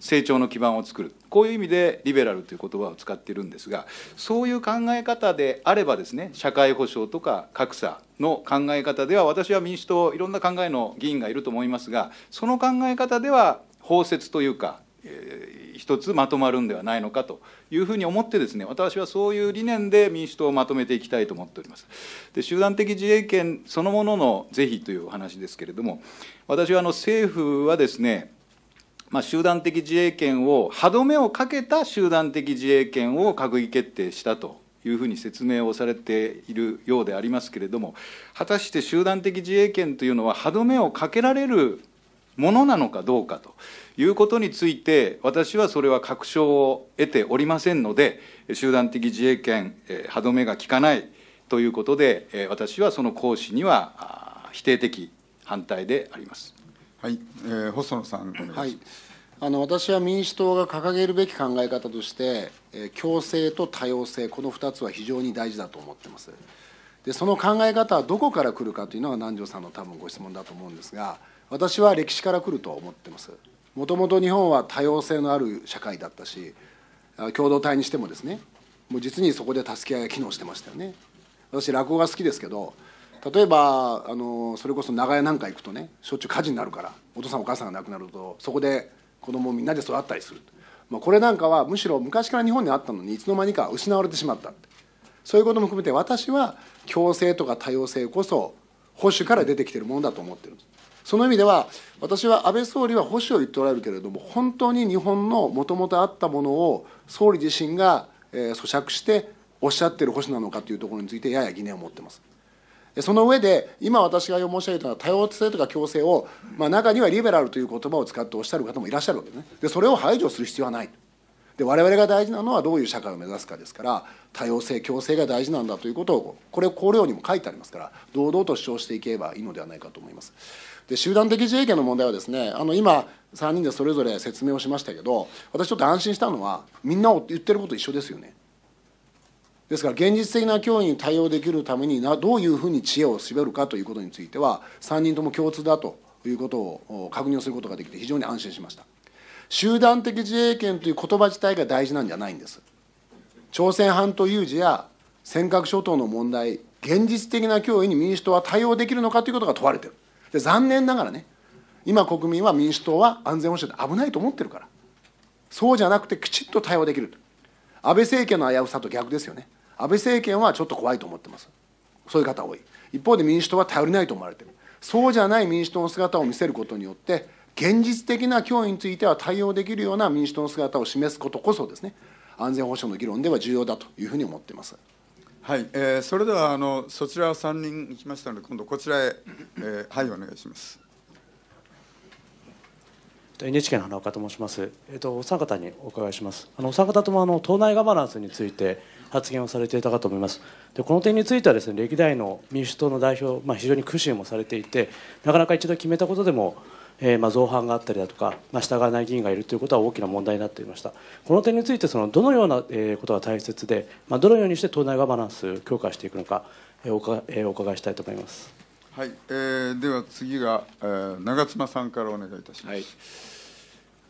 成長の基盤を作るこういう意味でリベラルという言葉を使っているんですがそういう考え方であればですね社会保障とか格差の考え方では私は民主党いろんな考えの議員がいると思いますがその考え方では包摂というか、えー、一つまとまるんではないのかというふうに思ってですね私はそういう理念で民主党をまとめていきたいと思っておりますで集団的自衛権そのものの是非というお話ですけれども私はあの政府はですねまあ、集団的自衛権を歯止めをかけた集団的自衛権を閣議決定したというふうに説明をされているようでありますけれども果たして集団的自衛権というのは歯止めをかけられるものなのかどうかということについて私はそれは確証を得ておりませんので集団的自衛権歯止めが効かないということで私はその行使には否定的反対であります。はい、えー、細野さん、はい、あの私は民主党が掲げるべき考え方として、えー、共生と多様性、この2つは非常に大事だと思ってます。でその考え方はどこから来るかというのが南條さんの多分ご質問だと思うんですが私は歴史から来ると思ってますもともと日本は多様性のある社会だったし共同体にしてもですねもう実にそこで助け合いが機能してましたよね私落語が好きですけど例えばあのそれこそ長屋なんか行くとねしょっちゅう火事になるからお父さんお母さんが亡くなるとそこで子供みんなで育ったりする、まあ、これなんかはむしろ昔から日本にあったのにいつの間にか失われてしまったそういうことも含めて私は共生とか多様性こそ保守から出てきてるものだと思ってるその意味では私は安倍総理は保守を言っておられるけれども本当に日本のもともとあったものを総理自身が、えー、咀嚼しておっしゃってる保守なのかというところについてやや疑念を持ってます。その上で今私が申し上げたのは多様性とか共生を、まあ、中にはリベラルという言葉を使っておっしゃる方もいらっしゃるわけですねでそれを排除する必要はないで我々が大事なのはどういう社会を目指すかですから多様性共生が大事なんだということをこれ綱領にも書いてありますから堂々と主張していけばいいのではないかと思いますで集団的自衛権の問題はですねあの今3人でそれぞれ説明をしましたけど私ちょっと安心したのはみんな言ってること一緒ですよねですから現実的な脅威に対応できるためにどういうふうに知恵を絞るかということについては3人とも共通だということを確認することができて非常に安心しました集団的自衛権という言葉自体が大事なんじゃないんです朝鮮半島有事や尖閣諸島の問題現実的な脅威に民主党は対応できるのかということが問われてるで残念ながらね今国民は民主党は安全保障で危ないと思ってるからそうじゃなくてきちっと対応できる安倍政権の危うさと逆ですよね安倍政権はちょっと怖いと思ってますそういう方多い一方で民主党は頼りないと思われてるそうじゃない民主党の姿を見せることによって現実的な脅威については対応できるような民主党の姿を示すことこそですね安全保障の議論では重要だというふうに思っています。はい、えー、それではあのそちら3人行きましたので今度こちらへ、えー、はいお願いします。NHK の花岡と申します。えっ、ー、とお三方にお伺いします。あのお三方ともあの党内ガバナンスについて発言をされていたかと思いますでこの点についてはですね歴代の民主党の代表、まあ、非常に苦心もされていてなかなか一度決めたことでもえー、まあ造反があったりだとか、まあ、従わない議員がいるということは大きな問題になっていましたこの点についてそのどのような、えー、ことが大切で、まあ、どのようにして党内ガバナンスを強化していくのか、えーおかえー、お伺いしたいと思います、はいえー、では次が、えー、長妻さんからお願いいたします、はい、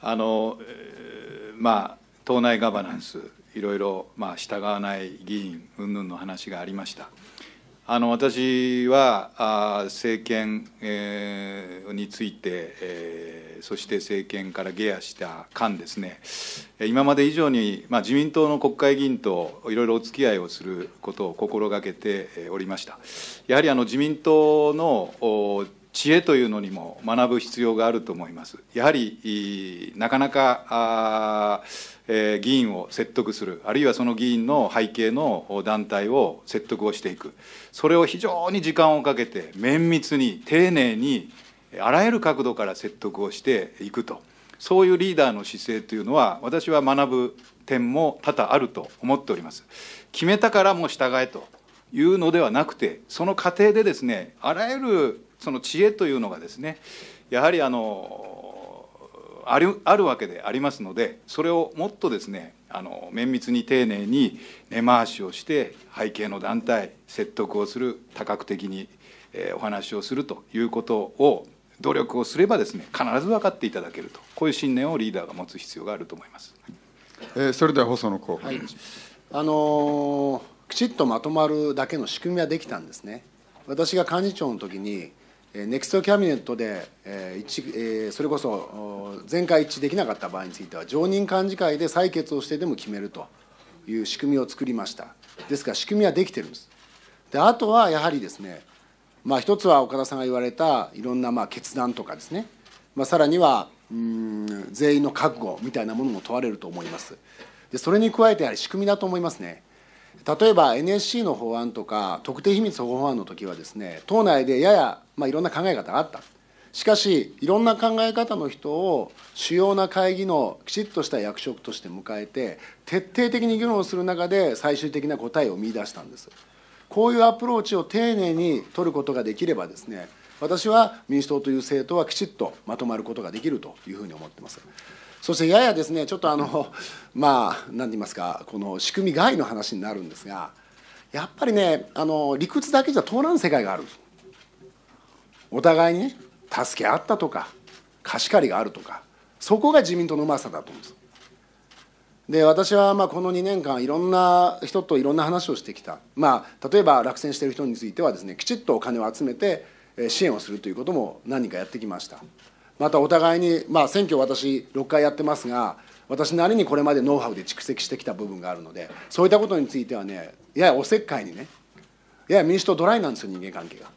あの、えー、まあ党内ガバナンスいろいろ、まあ、従わない議員云々の話がありました。あの私はあ政権、えー、について、えー、そして政権から下野した間ですね、今まで以上に、まあ、自民党の国会議員といろいろお付き合いをすることを心がけておりました。やはりあの自民党のお知恵というのにも学ぶ必要があると思います。やはりなかなかあえ議員を説得するあるいはその議員の背景の団体を説得をしていくそれを非常に時間をかけて綿密に丁寧にあらゆる角度から説得をしていくとそういうリーダーの姿勢というのは私は学ぶ点も多々あると思っております決めたからも従えというのではなくてその過程でですねあらゆるその知恵というのがですねやはりあのあるあるわけでありますのでそれをもっとですねあの綿密に丁寧に根回しをして背景の団体説得をする多角的に、えー、お話をするということを努力をすればですね必ず分かっていただけるとこういう信念をリーダーが持つ必要があると思います。えー、それでは細野候補、はい、あのー、きちっとまとまるだけの仕組みはできたんですね。私が幹事長の時にネクストキャビネットで、えー、それこそ全会一致できなかった場合については、常任幹事会で採決をしてでも決めるという仕組みを作りました。ですから、仕組みはできてるんです。であとはやはりですね、まあ、一つは岡田さんが言われたいろんなまあ決断とかですね、まあ、さらにはうん全員の覚悟みたいなものも問われると思います。でそれに加えてやはり仕組みだと思いますね。例えば NSC の法案とか特定秘密保護法案の時はですね党内でやや、まあ、いろんな考え方があったしかしいろんな考え方の人を主要な会議のきちっとした役職として迎えて徹底的に議論する中で最終的な答えを見出したんですこういうアプローチを丁寧に取ることができればですね私は民主党という政党はきちっとまとまることができるというふうに思ってます。そしてややですねちょっとあの まあ何て言いますかこの仕組み外の話になるんですがやっぱりねあの理屈だけじゃ通らん世界があるお互いにね助け合ったとか貸し借りがあるとかそこが自民党のうまさだと思うんですで私はまあこの2年間いろんな人といろんな話をしてきた、まあ、例えば落選している人についてはですねきちっとお金を集めて支援をするということも何人かやってきましたまたお互いに、まあ、選挙私6回やってますが私なりにこれまでノウハウで蓄積してきた部分があるのでそういったことについてはねややおせっかいにねやや民主党ドライなんですよ人間関係が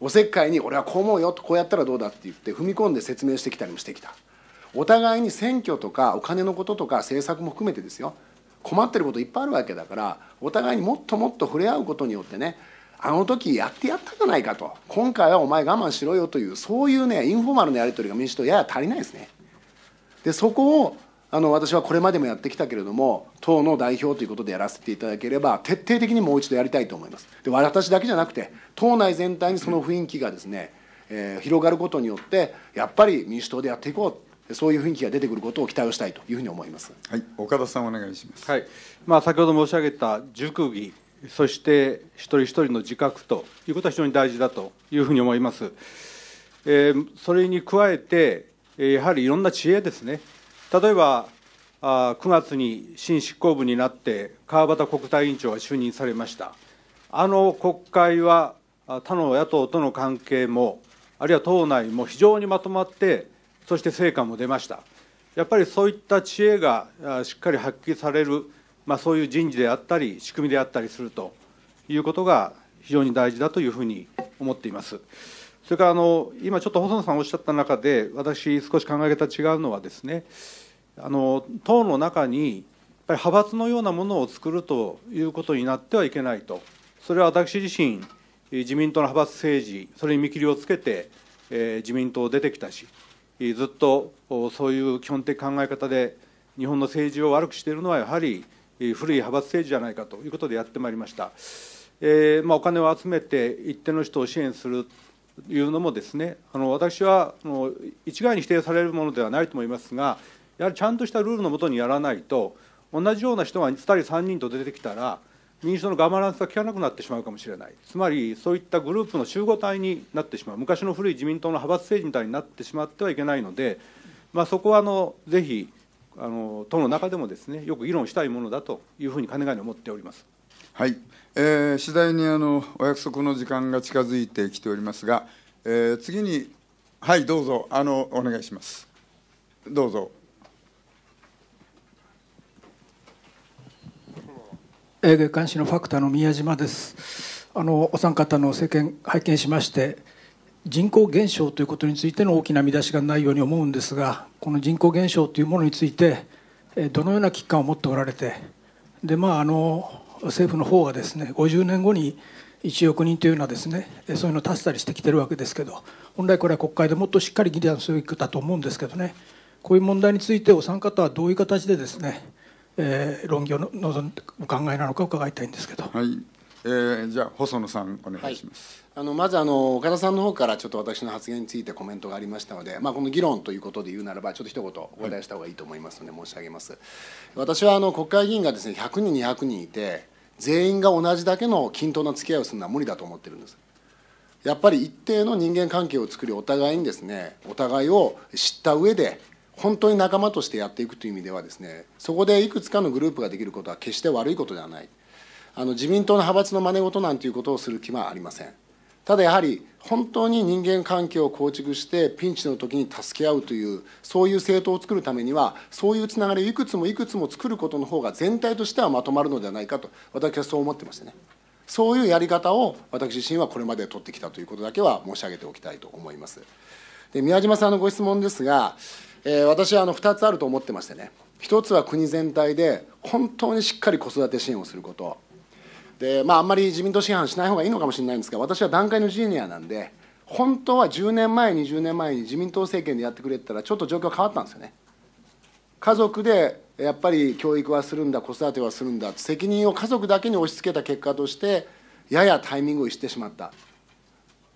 おせっかいに俺はこう思うよとこうやったらどうだって言って踏み込んで説明してきたりもしてきたお互いに選挙とかお金のこととか政策も含めてですよ困ってることいっぱいあるわけだからお互いにもっともっと触れ合うことによってねあの時やってやったじゃないかと今回はお前我慢しろよというそういうねインフォーマルのやり取りが民主党やや足りないですねでそこをあの私はこれまでもやってきたけれども党の代表ということでやらせていただければ徹底的にもう一度やりたいと思いますで私だけじゃなくて党内全体にその雰囲気がですね、えー、広がることによってやっぱり民主党でやっていこうそういう雰囲気が出てくることを期待をしたいというふうに思います。はい、岡田さんお願いします。はい、まあ先ほど申し上げた塾議そして一人一人の自覚ということは非常に大事だというふうに思います。えー、それに加えて、やはりいろんな知恵ですね、例えばあ9月に新執行部になって、川端国対委員長が就任されました。あの国会は他の野党との関係も、あるいは党内も非常にまとまって、そして成果も出ました。やっぱりそういった知恵がしっかり発揮されるまあ、そういう人事であったり仕組みであったりするということが非常に大事だというふうに思っています。それからあの今ちょっと細野さんおっしゃった中で私少し考え方違うのはですねあの党の中にやっぱり派閥のようなものを作るということになってはいけないとそれは私自身自民党の派閥政治それに見切りをつけて、えー、自民党を出てきたしずっとそういう基本的考え方で日本の政治を悪くしているのはやはり古い派閥政治じゃないかということでやってまいりました。えーまあ、お金を集めて一定の人を支援するというのもですねあの私はあの一概に否定されるものではないと思いますがやはりちゃんとしたルールのもとにやらないと同じような人が2人3人と出てきたら民主党のガバナンスが効かなくなってしまうかもしれないつまりそういったグループの集合体になってしまう昔の古い自民党の派閥政治みたいになってしまってはいけないので、まあ、そこはあのぜひあの党の中でもですねよく議論したいものだというふうにかねが思っております。はい、えー、次第にあのお約束の時間が近づいてきておりますが、えー、次にはいどうぞあのお願いします。どうぞ。え月刊誌のファクターの宮島です。あのお三方の政見拝見しまして。人口減少ということについての大きな見出しがないように思うんですがこの人口減少というものについてどのような危機感を持っておられてで、まあ、あの政府の方はですね50年後に1億人というのはですねそういうのを達したりしてきてるわけですけど本来これは国会でもっとしっかり議論すべきだと思うんですけどねこういう問題についてお三方はどういう形でですね、えー、論議を望んでお考えなのか伺いたいんですけど。はいえー、じゃあ細野さんお願いします、はいあのまずあの岡田さんの方からちょっと私の発言についてコメントがありましたので、まあ、この議論ということで言うならばちょっと一言お答えした方がいいと思いますので申し上げます、私はあの国会議員がですね100人200人いて全員が同じだけの均等な付き合いをするのは無理だと思ってるんですやっぱり一定の人間関係を作りお互いにですねお互いを知った上で本当に仲間としてやっていくという意味ではですねそこでいくつかのグループができることは決して悪いことではないあの自民党の派閥の真似事なんていうことをする気はありませんただやはり本当に人間関係を構築してピンチの時に助け合うというそういう政党を作るためにはそういうつながりをいくつもいくつも作ることの方が全体としてはまとまるのではないかと私はそう思ってましたねそういうやり方を私自身はこれまで取ってきたということだけは申し上げておきたいと思いますで宮島さんのご質問ですが、えー、私はあの2つあると思ってましてね一つは国全体で本当にしっかり子育て支援をすることでまああんまり自民党批判しない方がいいのかもしれないんですが私は団塊のジュニアなんで本当は10年前20年前に自民党政権でやってくれたらちょっと状況変わったんですよね家族でやっぱり教育はするんだ子育てはするんだ責任を家族だけに押し付けた結果としてややタイミングを逸してしまった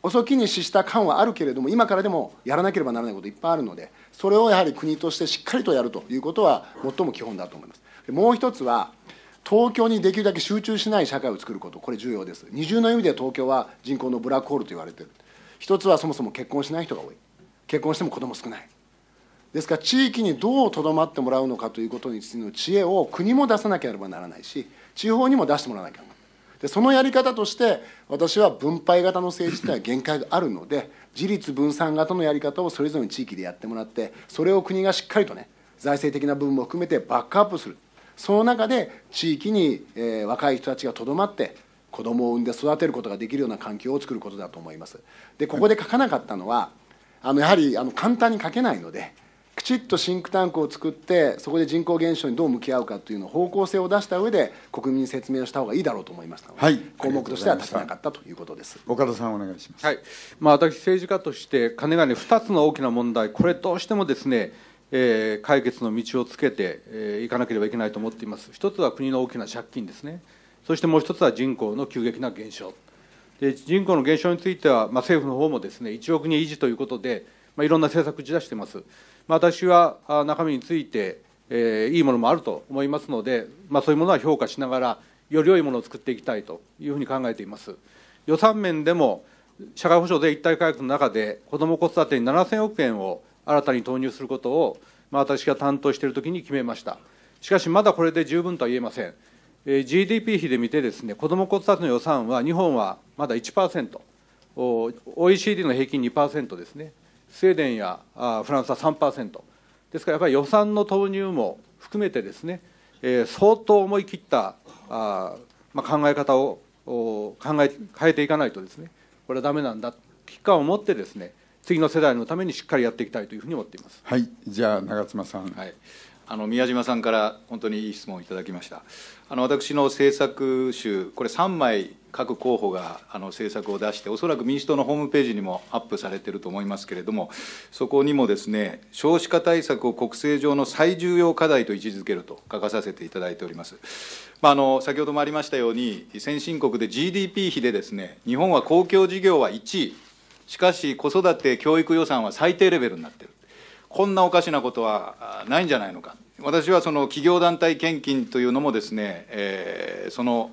遅きに失した感はあるけれども今からでもやらなければならないこといっぱいあるのでそれをやはり国としてしっかりとやるということは最も基本だと思いますもう一つは東京にできるだけ集中しない社会を作ることこれ重要です二重の意味で東京は人口のブラックホールと言われてる一つはそもそも結婚しない人が多い結婚しても子供少ないですから地域にどうとどまってもらうのかということについての知恵を国も出さなければならないし地方にも出してもらわなきゃならないでそのやり方として私は分配型の政治というのは限界があるので自立分散型のやり方をそれぞれの地域でやってもらってそれを国がしっかりとね財政的な部分も含めてバックアップするその中で地域に、えー、若い人たちがとどまって子供を産んで育てることができるような環境を作ることだと思いますでここで書かなかったのはあのやはりあの簡単に書けないのできちっとシンクタンクを作ってそこで人口減少にどう向き合うかというの方向性を出した上で国民に説明をした方がいいだろうと思いましたので、はい、項目としては立たなかったということです岡田さんお願いします、はいまあ、私政治家としてかねがね2つの大きな問題これどうしてもですねえー、解決の道をつけてい、えー、かなければいけないと思っています。一つは国の大きな借金ですね、そしてもう一つは人口の急激な減少、で人口の減少については、まあ、政府の方もですね1億人維持ということで、まあ、いろんな政策打ち出しています。まあ、私は中身について、えー、いいものもあると思いますので、まあ、そういうものは評価しながら、より良いものを作っていきたいというふうに考えています。予算面でも社会保障税一体改革の中で、子ども子育てに7000億円を新たに投入することを、まあ、私が担当しているときに決めました。しかし、まだこれで十分とは言えません。えー、GDP 比で見てですね、子ども子育ての予算は、日本はまだ1%、OECD の平均2%ですね、スウェーデンやあフランスは3%、ですからやっぱり予算の投入も含めてですね、えー、相当思い切ったあ、まあ、考え方を考え変えていかないとですねこれはだめなんだ危機感を持ってですね次の世代のためにしっかりやっていきたいというふうに思っています。はい、じゃあ長妻さん。はい。あの宮島さんから本当にいい質問をいただきました。あの私の政策集、これ3枚各候補があの政策を出して、おそらく民主党のホームページにもアップされていると思いますけれども、そこにもですね、少子化対策を国政上の最重要課題と位置づけると書かさせていただいております。まあ、あの先ほどもありましたように、先進国で GDP 比でですね、日本は公共事業は1位。しかし子育て教育予算は最低レベルになってるこんなおかしなことはないんじゃないのか私はその企業団体献金というのもですね、えー、その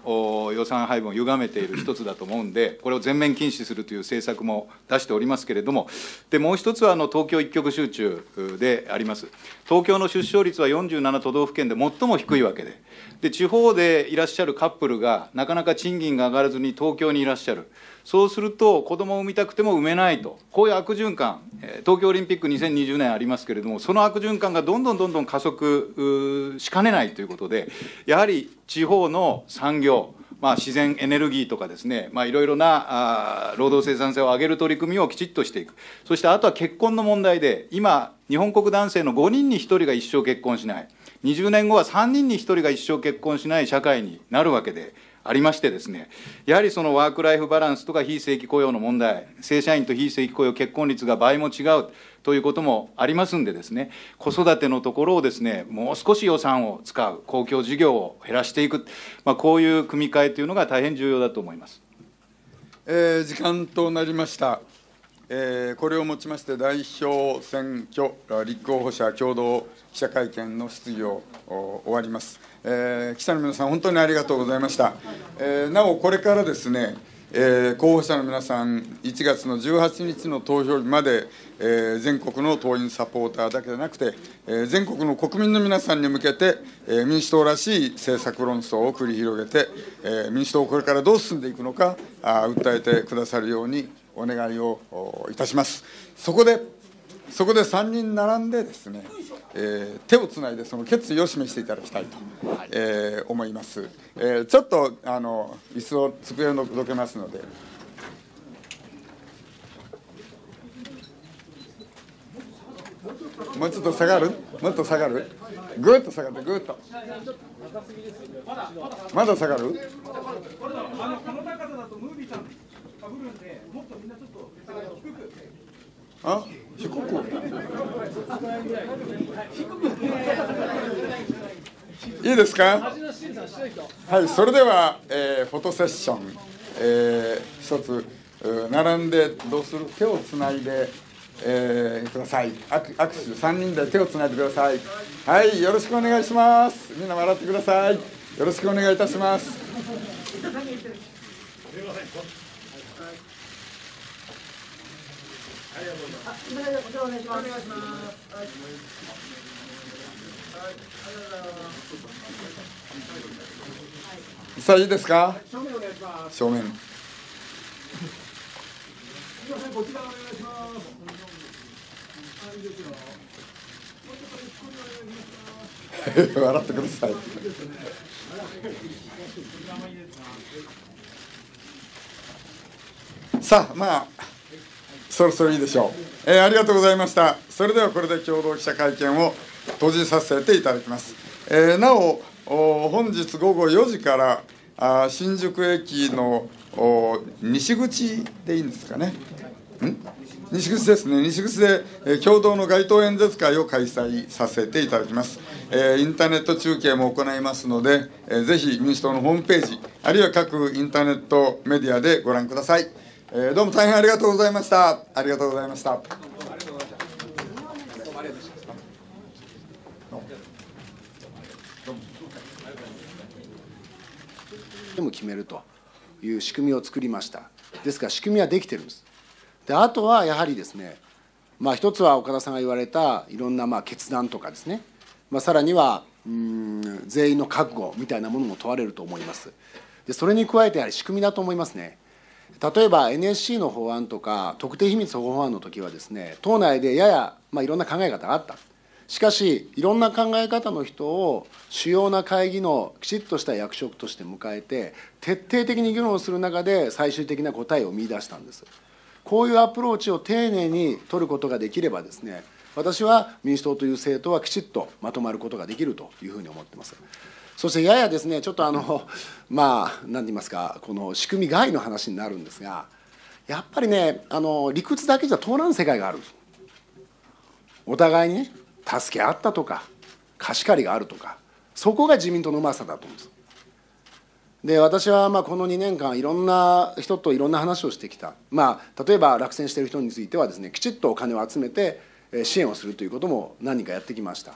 予算配分を歪めている一つだと思うんで、これを全面禁止するという政策も出しておりますけれども、でもう一つはあの東京一極集中であります、東京の出生率は47都道府県で最も低いわけで。で地方でいらっしゃるカップルがなかなか賃金が上がらずに東京にいらっしゃるそうすると子供を産みたくても産めないとこういう悪循環東京オリンピック2020年ありますけれどもその悪循環がどんどんどんどん加速しかねないということでやはり地方の産業まあ、自然エネルギーとかですね、まいろいろなあ労働生産性を上げる取り組みをきちっとしていく、そしてあとは結婚の問題で、今、日本国男性の5人に1人が一生結婚しない。20年後は3人に1人が一生結婚しない社会になるわけでありましてですね、やはりそのワーク・ライフ・バランスとか非正規雇用の問題、正社員と非正規雇用、結婚率が倍も違うということもありますんでですね、子育てのところをですね、もう少し予算を使う、公共事業を減らしていく、まあ、こういう組み替えというのが大変重要だと思います。えー、時間となりました。えー、これをもちまして、代表選挙立候補者共同記者会見の質疑を終わります、えー、記者の皆さん、本当にありがとうございました。えー、なお、これからですね、えー、候補者の皆さん、1月の18日の投票日まで、えー、全国の党員サポーターだけでなくて、えー、全国の国民の皆さんに向けて、えー、民主党らしい政策論争を繰り広げて、えー、民主党をこれからどう進んでいくのか、あ訴えてくださるようにお願いをいたします。そこでそこで3人並んでですね、えー、手をつないでその決意を示していただきたいと、えー、思います、えー、ちょっとあの椅子を机をどけますのでもうちょっと下がるもっと下がるぐっと下がってぐっとまだ下がるかぶるんで、もっとみんなちょっと低く。あ低くいいですかはいそれでは、えー、フォトセッション、えー、一つ並んでどうする手をつないで、えー、ください握手3人で手をつないでくださいはいよろしくお願いしますみんな笑ってくださいよろしくお願いいたしますすませんりがとうございます。こちらお願いします。お願いします。はい。はい、ありがとうございます。さあ、いいですか。正面お願いします。正面。せん、こちらお願いします。はいですよ。笑ってください。さあ、まあ。そろそろいいでしょう、えー、ありがとうございましたそれではこれで共同記者会見を閉じさせていただきます、えー、なお本日午後4時からあ新宿駅の西口でいいんですかね西口ですね西口で、えー、共同の街頭演説会を開催させていただきます、えー、インターネット中継も行いますので、えー、ぜひ民主党のホームページあるいは各インターネットメディアでご覧くださいえー、どうも大変ありがとうございました。ありがとうございました。でも決めるという仕組みを作りました。ですから仕組みはできてるんです。であとはやはりですね、まあ、一つは岡田さんが言われたいろんなまあ決断とかですね、まあ、さらにはうん全員の覚悟みたいなものも問われると思います。でそれに加えてやはり仕組みだと思いますね。例えば NSC の法案とか特定秘密保護法案の時はですね党内でやや、まあ、いろんな考え方があったしかしいろんな考え方の人を主要な会議のきちっとした役職として迎えて徹底的に議論する中で最終的な答えを見出したんですこういうアプローチを丁寧に取ることができればですね私は民主党という政党はきちっとまとまることができるというふうに思ってます。そしてややですねちょっとあの まあ何て言いますかこの仕組み外の話になるんですがやっぱりねあの理屈だけじゃ通らん世界があるお互いにね助け合ったとか貸し借りがあるとかそこが自民党のうまさだと思うんですで私はまあこの2年間いろんな人といろんな話をしてきた、まあ、例えば落選している人についてはですねきちっとお金を集めて支援をするということも何人かやってきました。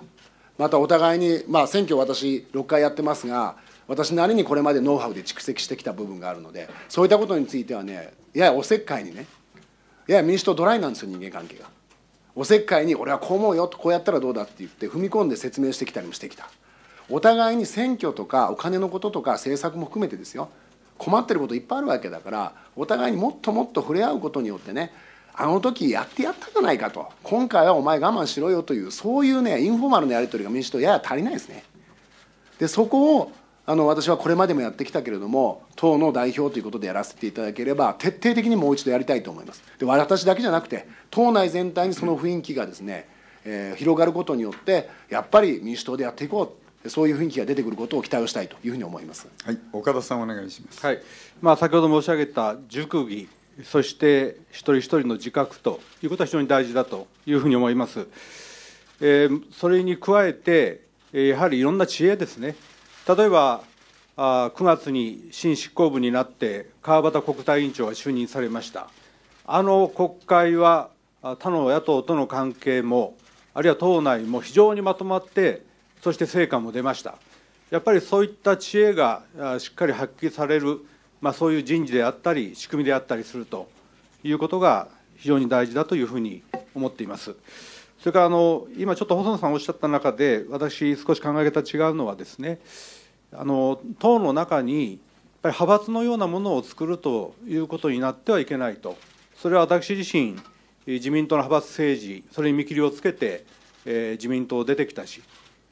またお互いに、まあ、選挙私6回やってますが私なりにこれまでノウハウで蓄積してきた部分があるのでそういったことについてはねややおせっかいにねやや民主党ドライなんですよ人間関係がおせっかいに俺はこう思うよとこうやったらどうだって言って踏み込んで説明してきたりもしてきたお互いに選挙とかお金のこととか政策も含めてですよ困ってることいっぱいあるわけだからお互いにもっともっと触れ合うことによってねあの時やってやったじゃないかと今回はお前我慢しろよというそういうねインフォーマルのやり取りが民主党やや足りないですねでそこをあの私はこれまでもやってきたけれども党の代表ということでやらせていただければ徹底的にもう一度やりたいと思いますで私だけじゃなくて党内全体にその雰囲気がですね、えー、広がることによってやっぱり民主党でやっていこうそういう雰囲気が出てくることを期待をしたいというふうに思います。はい、岡田さんお願いします。はい、まあ先ほど申し上げた塾議そして一人一人の自覚ということは非常に大事だというふうに思います。えー、それに加えて、やはりいろんな知恵ですね、例えばあ9月に新執行部になって、川端国対委員長が就任されました。あの国会は他の野党との関係も、あるいは党内も非常にまとまって、そして成果も出ました。やっぱりそういった知恵がしっかり発揮されるまあ、そういう人事であったり仕組みであったりするということが非常に大事だというふうに思っています。それからあの今ちょっと細野さんおっしゃった中で私少し考え方違うのはですねあの党の中にやっぱり派閥のようなものを作るということになってはいけないとそれは私自身自民党の派閥政治それに見切りをつけて、えー、自民党出てきたし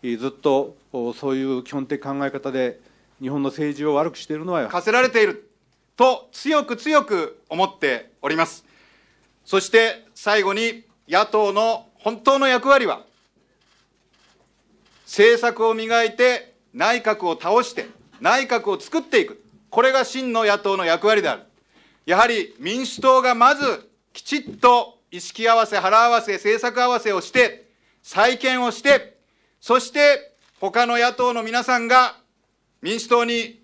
ずっとそういう基本的考え方で日本の政治を悪くしているのは課せられていると強く強く思っておりますそして最後に野党の本当の役割は政策を磨いて内閣を倒して内閣を作っていくこれが真の野党の役割であるやはり民主党がまずきちっと意識合わせ腹合わせ政策合わせをして再建をしてそして他の野党の皆さんが民主党に移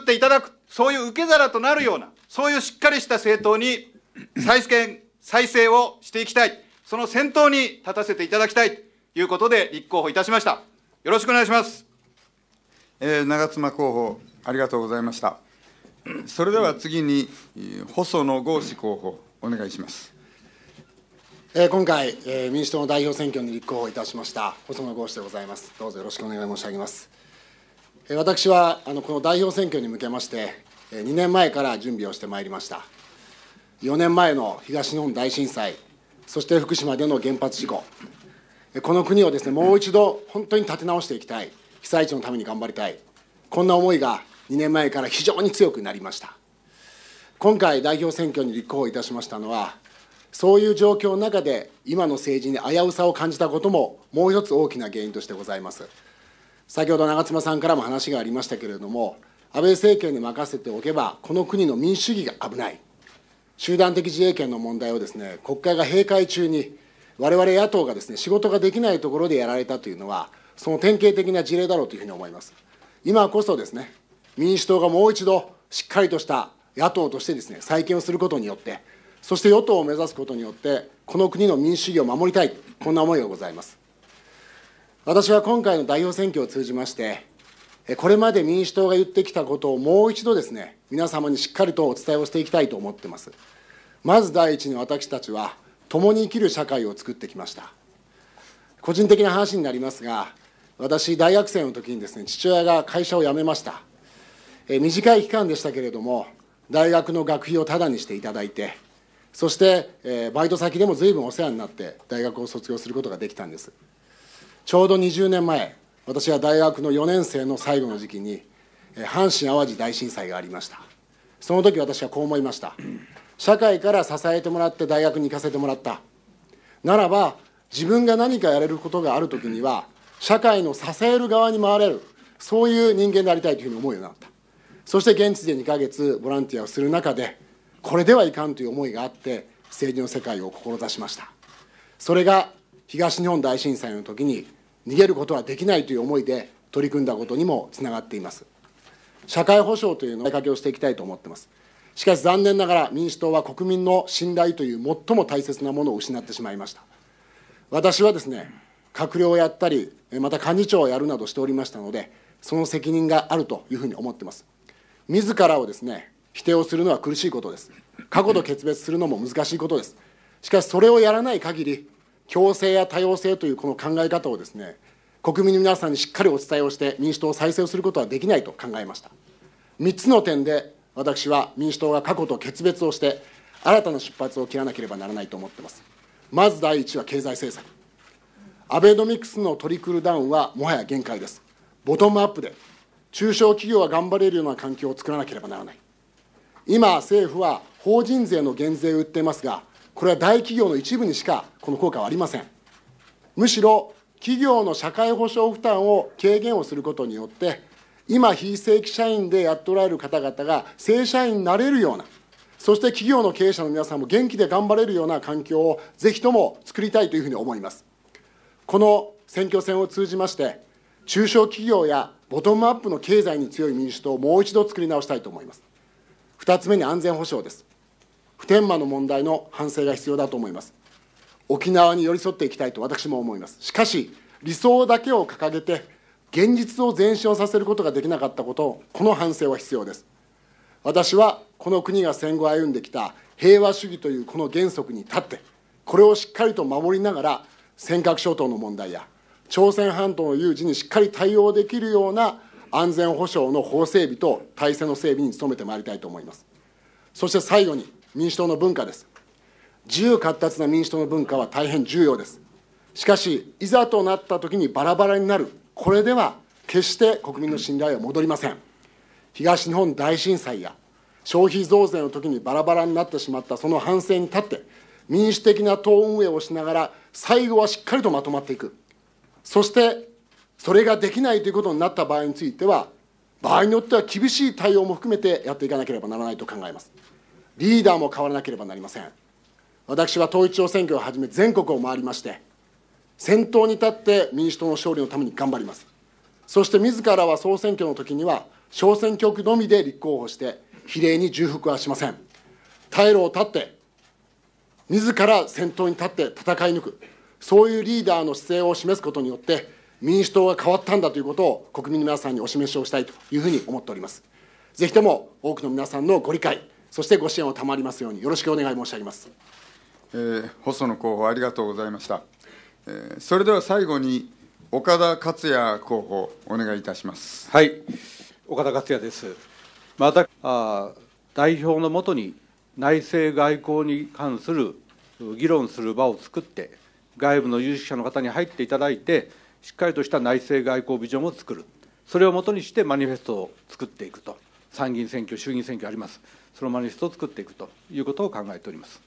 っていただく、そういう受け皿となるような、そういうしっかりした政党に再建、再生をしていきたい、その先頭に立たせていただきたいということで立候補いたしました。よろしくお願いします。えー、長妻候補、ありがとうございました。それでは次に、細野豪志候補、お願いします。えー、今回、えー、民主党の代表選挙に立候補いたしました細野豪志でございますどうぞよろしくお願い申し上げます私はあのこの代表選挙に向けまして2年前から準備をしてまいりました4年前の東日本大震災そして福島での原発事故この国をですねもう一度本当に立て直していきたい被災地のために頑張りたいこんな思いが2年前から非常に強くなりました今回代表選挙に立候補いたしましたのはそういう状況の中で今の政治に危うさを感じたことももう一つ大きな原因としてございます先ほど長妻さんからも話がありましたけれども安倍政権に任せておけばこの国の民主主義が危ない集団的自衛権の問題をですね国会が閉会中にわれわれ野党がですね仕事ができないところでやられたというのはその典型的な事例だろうというふうに思います今こそですね民主党がもう一度しっかりとした野党としてですね再建をすることによってそして与党を目指すことによってこの国の民主主義を守りたいこんな思いがございます私は今回の代表選挙を通じまして、これまで民主党が言ってきたことをもう一度ですね、皆様にしっかりとお伝えをしていきたいと思ってます。まず第一に私たちは、共に生きる社会を作ってきました。個人的な話になりますが、私、大学生の時にですね、父親が会社を辞めました。え短い期間でしたけれども、大学の学費をただにしていただいて、そして、えバイト先でもずいぶんお世話になって、大学を卒業することができたんです。ちょうど20年前私は大学の4年生の最後の時期に阪神・淡路大震災がありましたその時私はこう思いました社会から支えてもらって大学に行かせてもらったならば自分が何かやれることがあるときには社会の支える側に回れるそういう人間でありたいというふうに思うようになったそして現地で2ヶ月ボランティアをする中でこれではいかんという思いがあって政治の世界を志しましたそれが東日本大震災の時に逃げることはできないという思いで取り組んだことにもつながっています社会保障というのを追いをしていきたいと思っていますしかし残念ながら民主党は国民の信頼という最も大切なものを失ってしまいました私はですね閣僚をやったりまた幹事長をやるなどしておりましたのでその責任があるというふうに思っています自らをですね否定をするのは苦しいことです過去と決別するのも難しいことですしかしそれをやらない限り共生や多様性というこの考え方をですね国民の皆さんにしっかりお伝えをして民主党を再生することはできないと考えました3つの点で私は民主党が過去と決別をして新たな出発を切らなければならないと思っていますまず第一は経済政策アベノミクスのトリクルダウンはもはや限界ですボトムアップで中小企業が頑張れるような環境を作らなければならない今政府は法人税の減税を売っていますがこれは大企業の一部にしかこの効果はありませんむしろ企業の社会保障負担を軽減をすることによって今非正規社員でやっておられる方々が正社員になれるようなそして企業の経営者の皆さんも元気で頑張れるような環境をぜひとも作りたいというふうに思いますこの選挙戦を通じまして中小企業やボトムアップの経済に強い民主党をもう一度作り直したいと思います二つ目に安全保障です普天間の問題の反省が必要だと思います沖縄に寄り添っていきたいと私も思いますしかし理想だけを掲げて現実を前進させることができなかったことこの反省は必要です私はこの国が戦後歩んできた平和主義というこの原則に立ってこれをしっかりと守りながら尖閣諸島の問題や朝鮮半島の有事にしっかり対応できるような安全保障の法整備と体制の整備に努めてまいりたいと思いますそして最後に民主党の文化です。自由活発な民主党の文化は大変重要です。しかし、いざとなったときにバラバラになる、これでは決して国民の信頼は戻りません。東日本大震災や消費増税の時にバラバラになってしまったその反省に立って、民主的な党運営をしながら、最後はしっかりとまとまっていく、そしてそれができないということになった場合については、場合によっては厳しい対応も含めてやっていかなければならないと考えます。リーダーも変わらなければなりません私は統一地方選挙をはじめ全国を回りまして先頭に立って民主党の勝利のために頑張りますそして自らは総選挙の時には小選挙区のみで立候補して比例に重複はしません退路を立って自ら先頭に立って戦い抜くそういうリーダーの姿勢を示すことによって民主党が変わったんだということを国民の皆さんにお示しをしたいというふうに思っておりますぜひとも多くの皆さんのご理解そしてご支援を賜りますようによろしくお願い申し上げます、えー、細野候補ありがとうございました、えー、それでは最後に岡田克也候補お願いいたしますはい岡田克也ですまたあ代表のもとに内政外交に関する議論する場を作って外部の有識者の方に入っていただいてしっかりとした内政外交ビジョンを作るそれをもとにしてマニフェストを作っていくと参議院選挙衆議院選挙ありますそのマニフェストを作っていくということを考えております。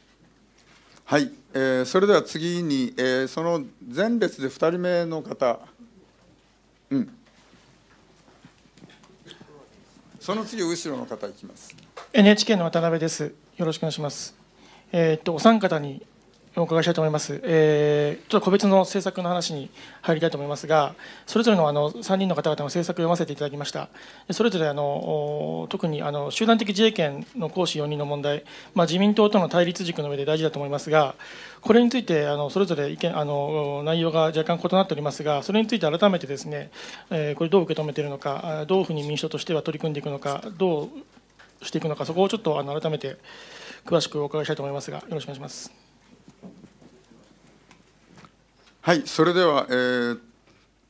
はい、えー、それでは次に、えー、その前列で2人目の方、うん、その次、後ろの方いきます NHK の渡辺です、よろしくお願いします。えー、っとお三方にお伺いしたいと思います、えー、ちょっと個別の政策の話に入りたいと思いますが、それぞれのあの3人の方々の政策を読ませていただきました、それぞれあの特にあの集団的自衛権の行使4人の問題、まあ、自民党との対立軸の上で大事だと思いますが、これについてあのそれぞれ意見あの内容が若干異なっておりますが、それについて改めてですね、えー、これ、どう受け止めているのか、どういうふうに民主党としては取り組んでいくのか、どうしていくのか、そこをちょっとあの改めて詳しくお伺いしたいと思いますが、よろしくお願いします。はい、それでは、えー、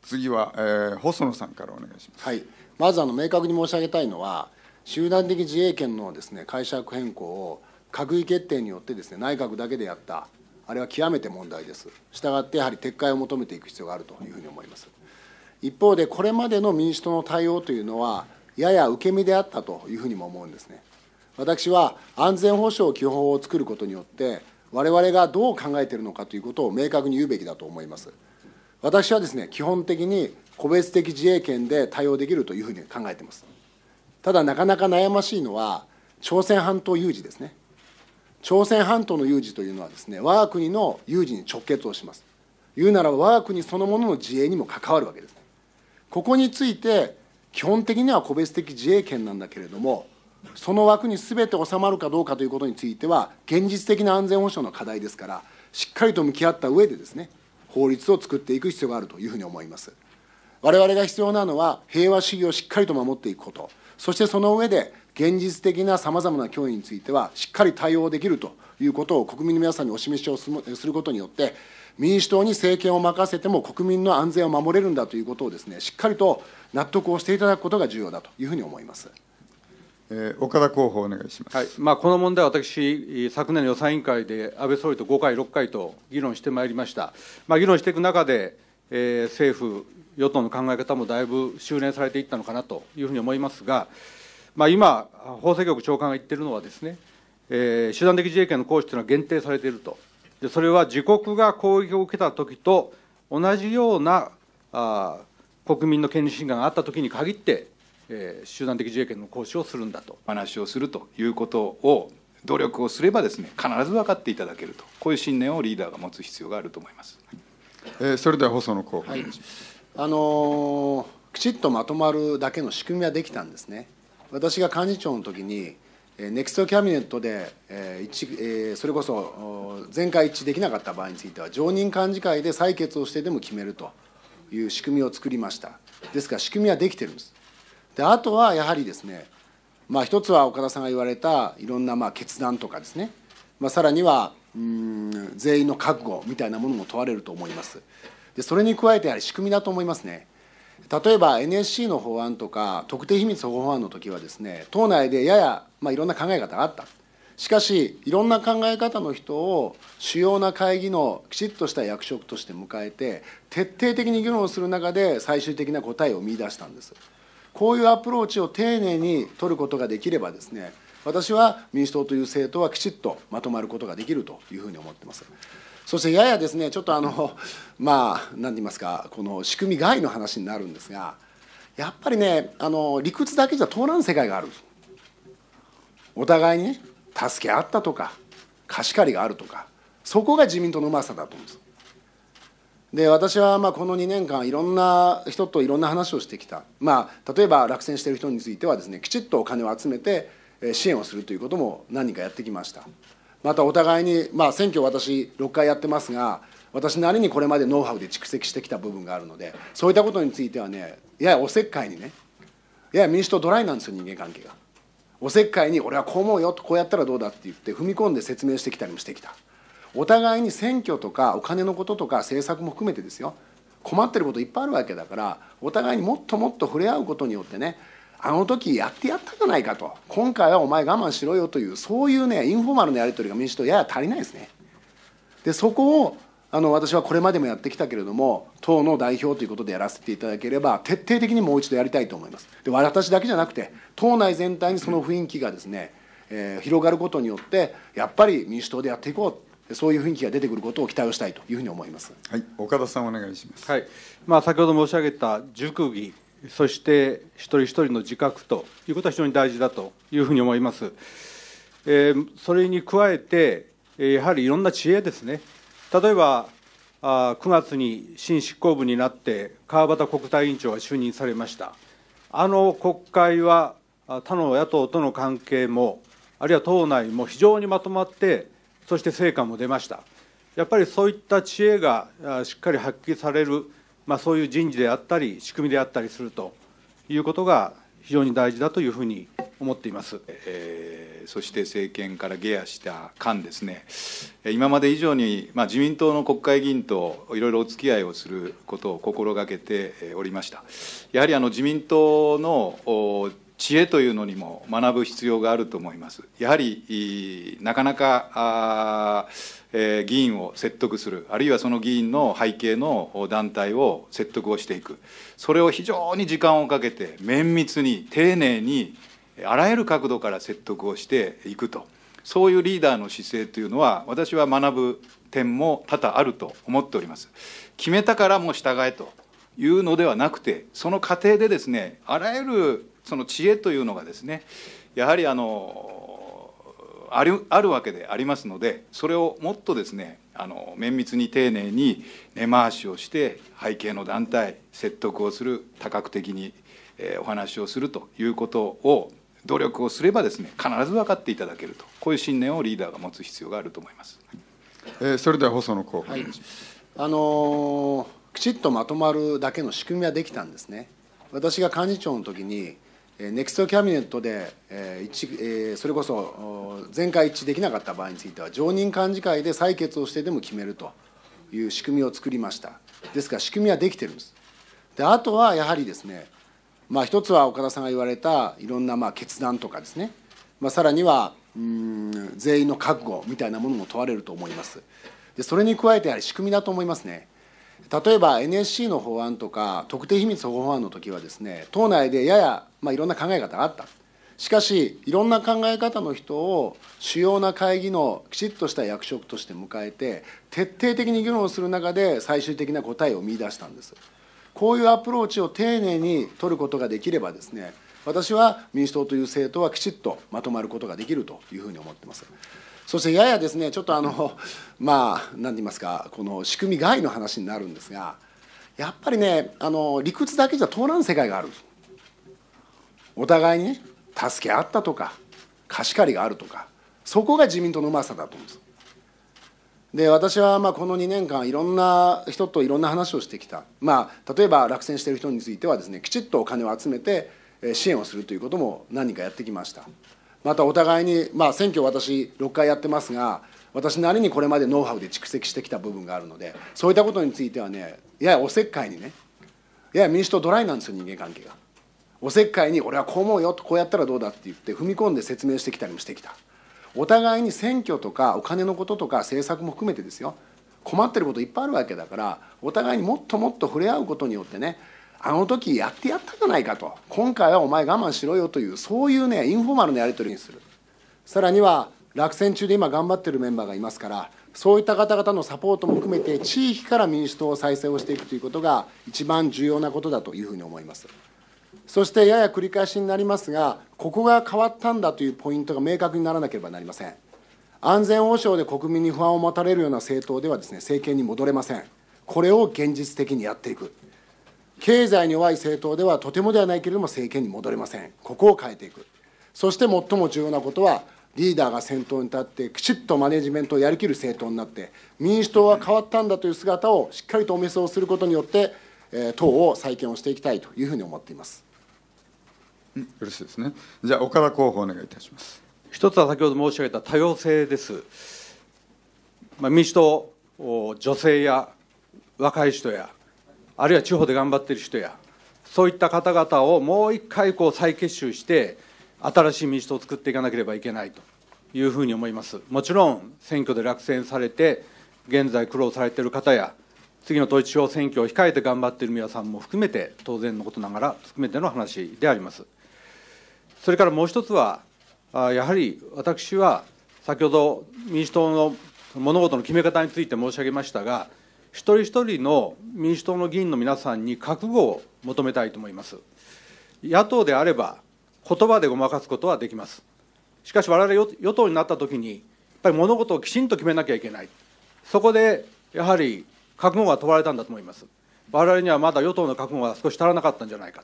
次は、えー、細野さんからお願いします。はい、まずあの明確に申し上げたいのは、集団的自衛権のですね解釈変更を閣議決定によってですね内閣だけでやった。あれは極めて問題です。したがってやはり撤回を求めていく必要があるというふうに思います。一方でこれまでの民主党の対応というのはやや受け身であったというふうにも思うんですね。私は安全保障基本法を作ることによって我々がどう考えているのかということを明確に言うべきだと思います。私はですね、基本的に個別的自衛権で対応できるというふうに考えています。ただ、なかなか悩ましいのは、朝鮮半島有事ですね。朝鮮半島の有事というのはですね、我が国の有事に直結をします。言うならば、我が国そのものの自衛にも関わるわけですね。ここについて、基本的には個別的自衛権なんだけれども、その枠にすべて収まるかどうかということについては現実的な安全保障の課題ですからしっかりと向き合った上でですね法律を作っていく必要があるというふうに思います我々が必要なのは平和主義をしっかりと守っていくことそしてその上で現実的なさまざまな脅威についてはしっかり対応できるということを国民の皆さんにお示しをすることによって民主党に政権を任せても国民の安全を守れるんだということをですねしっかりと納得をしていただくことが重要だというふうに思います。えー、岡田候補お願いします、はい、まあ、この問題は私、昨年の予算委員会で安倍総理と5回、6回と議論してまいりました、まあ、議論していく中で、えー、政府、与党の考え方もだいぶ修練されていったのかなというふうに思いますが、まあ、今、法制局長官が言っているのはですね、えー、集団的自衛権の行使というのは限定されていると、でそれは自国が攻撃を受けたときと同じようなあ国民の権利侵害があったときに限って、えー、集団的自衛権の行使をするんだと話をするということを努力をすればですね必ず分かっていただけるとこういう信念をリーダーが持つ必要があると思います、えー、それでは細野候補、はい、あのー、きちっとまとまるだけの仕組みはできたんですね私が幹事長の時にネクストキャビネットで、えー一えー、それこそ全会一致できなかった場合については常任幹事会で採決をしてでも決めるという仕組みを作りましたですから仕組みはできてるんですであとはやはりですね、まあ、一つは岡田さんが言われたいろんなまあ決断とかですね、まあ、さらにはうん全員の覚悟みたいなものも問われると思いますでそれに加えてやはり仕組みだと思いますね例えば NSC の法案とか特定秘密保護法案の時はですね党内でやや、まあ、いろんな考え方があったしかしいろんな考え方の人を主要な会議のきちっとした役職として迎えて徹底的に議論する中で最終的な答えを見出したんです。こういうアプローチを丁寧に取ることができればですね私は民主党という政党はきちっとまとまることができるというふうに思ってます。そしてややですねちょっとあの まあ何て言いますかこの仕組み外の話になるんですがやっぱりねあの理屈だけじゃ通らん世界があるお互いにね助け合ったとか貸し借りがあるとかそこが自民党のうまさだと思うんですで私はまあこの2年間いろんな人といろんな話をしてきた、まあ、例えば落選している人についてはですねきちっとお金を集めて支援をするということも何人かやってきましたまたお互いに、まあ、選挙私6回やってますが私なりにこれまでノウハウで蓄積してきた部分があるのでそういったことについてはねややおせっかいにねやや民主党ドライなんですよ人間関係がおせっかいに俺はこう思うよとこうやったらどうだって言って踏み込んで説明してきたりもしてきたお互いに選挙とかお金のこととか政策も含めてですよ困ってることいっぱいあるわけだからお互いにもっともっと触れ合うことによってねあの時やってやったじゃないかと今回はお前我慢しろよというそういうねインフォーマルのやり取りが民主党やや足りないですねでそこをあの私はこれまでもやってきたけれども党の代表ということでやらせていただければ徹底的にもう一度やりたいと思いますで私だけじゃなくて党内全体にその雰囲気がですね、えー、広がることによってやっぱり民主党でやっていこうそういう雰囲気が出てくることを期待をしたいというふうに思います。はい、岡田さんお願いします。はい、まあ先ほど申し上げた熟議、そして一人一人の自覚ということは非常に大事だというふうに思います。えー、それに加えて、やはりいろんな知恵ですね。例えばあ9月に新執行部になって川端国対委員長が就任されました。あの国会は他の野党との関係もあるいは党内も非常にまとまってそして成果も出ましたやっぱりそういった知恵がしっかり発揮される、まあ、そういう人事であったり仕組みであったりするということが非常に大事だというふうに思っています、えー、そして政権から下野した間ですね、今まで以上に、まあ、自民党の国会議員といろいろお付き合いをすることを心がけておりました。やはりあの自民党の知恵というのにも学ぶ必要があると思います。やはりなかなかえ議員を説得する、あるいはその議員の背景の団体を説得をしていく、それを非常に時間をかけて、綿密に、丁寧に、あらゆる角度から説得をしていくと、そういうリーダーの姿勢というのは、私は学ぶ点も多々あると思っております。決めたからも従えというのではなくてその過程でですねあらゆるその知恵というのがですねやはりあのあるあるわけでありますのでそれをもっとですねあの綿密に丁寧に根回しをして背景の団体説得をする多角的に、えお話をするということを努力をすればですね必ず分かっていただけるとこういう信念をリーダーが持つ必要があると思います。えー、それでは細野のはい、あのーきちっとまとまるだけの仕組みはできたんですね。私が幹事長の時にネクストキャビネットで、えー、それこそ全会一致できなかった場合については常任幹事会で採決をしてでも決めるという仕組みを作りましたですから仕組みはできてるんですであとはやはりですね、まあ、一つは岡田さんが言われたいろんなまあ決断とかですね、まあ、さらにはうん全員の覚悟みたいなものも問われると思いますでそれに加えてやはり仕組みだと思いますね例えば NSC の法案とか特定秘密保護法案の時はですね党内でやや、まあ、いろんな考え方があったしかしいろんな考え方の人を主要な会議のきちっとした役職として迎えて徹底的に議論する中で最終的な答えを見出したんですこういうアプローチを丁寧に取ることができればですね私は民主党という政党はきちっとまとまることができるというふうに思ってます。そしてややですねちょっとあの まあ何て言いますかこの仕組み外の話になるんですがやっぱりねあの理屈だけじゃ通らん世界があるお互いにね助け合ったとか貸し借りがあるとかそこが自民党のうまさだと思うんですで私はまあこの2年間いろんな人といろんな話をしてきた、まあ、例えば落選している人についてはですねきちっとお金を集めて支援をするということも何人かやってきました。またお互いに、まあ、選挙私6回やってますが私なりにこれまでノウハウで蓄積してきた部分があるのでそういったことについてはねややおせっかいにねやや民主党ドライなんですよ人間関係がおせっかいに俺はこう思うよとこうやったらどうだって言って踏み込んで説明してきたりもしてきたお互いに選挙とかお金のこととか政策も含めてですよ困ってることいっぱいあるわけだからお互いにもっともっと触れ合うことによってねあの時やってやったじゃないかと今回はお前我慢しろよというそういうねインフォーマルなやり取りにするさらには落選中で今頑張ってるメンバーがいますからそういった方々のサポートも含めて地域から民主党を再生をしていくということが一番重要なことだというふうに思いますそしてやや繰り返しになりますがここが変わったんだというポイントが明確にならなければなりません安全保障で国民に不安を持たれるような政党ではですね政権に戻れませんこれを現実的にやっていく経済に弱い政党ではとてもではないけれども政権に戻れませんここを変えていくそして最も重要なことはリーダーが先頭に立ってきちっとマネジメントをやりきる政党になって民主党は変わったんだという姿をしっかりとお見せをすることによって党を再建をしていきたいというふうに思っていますよろしいですねじゃあ岡田候補お願いいたします一つは先ほど申し上げた多様性です、まあ、民主党女性や若い人やあるいは地方で頑張ってる人やそういった方々をもう一回こう再結集して新しい民主党を作っていかなければいけないというふうに思いますもちろん選挙で落選されて現在苦労されている方や次の統一地方選挙を控えて頑張っている皆さんも含めて当然のことながら含めての話でありますそれからもう一つはやはり私は先ほど民主党の物事の決め方について申し上げましたが一人一人の民主党の議員の皆さんに覚悟を求めたいと思います。野党であれば、言葉でごまかすことはできます。しかし、我々与党になったときに、やっぱり物事をきちんと決めなきゃいけない、そこでやはり覚悟が問われたんだと思います。我々にはまだ与党の覚悟が少し足らなかったんじゃないか。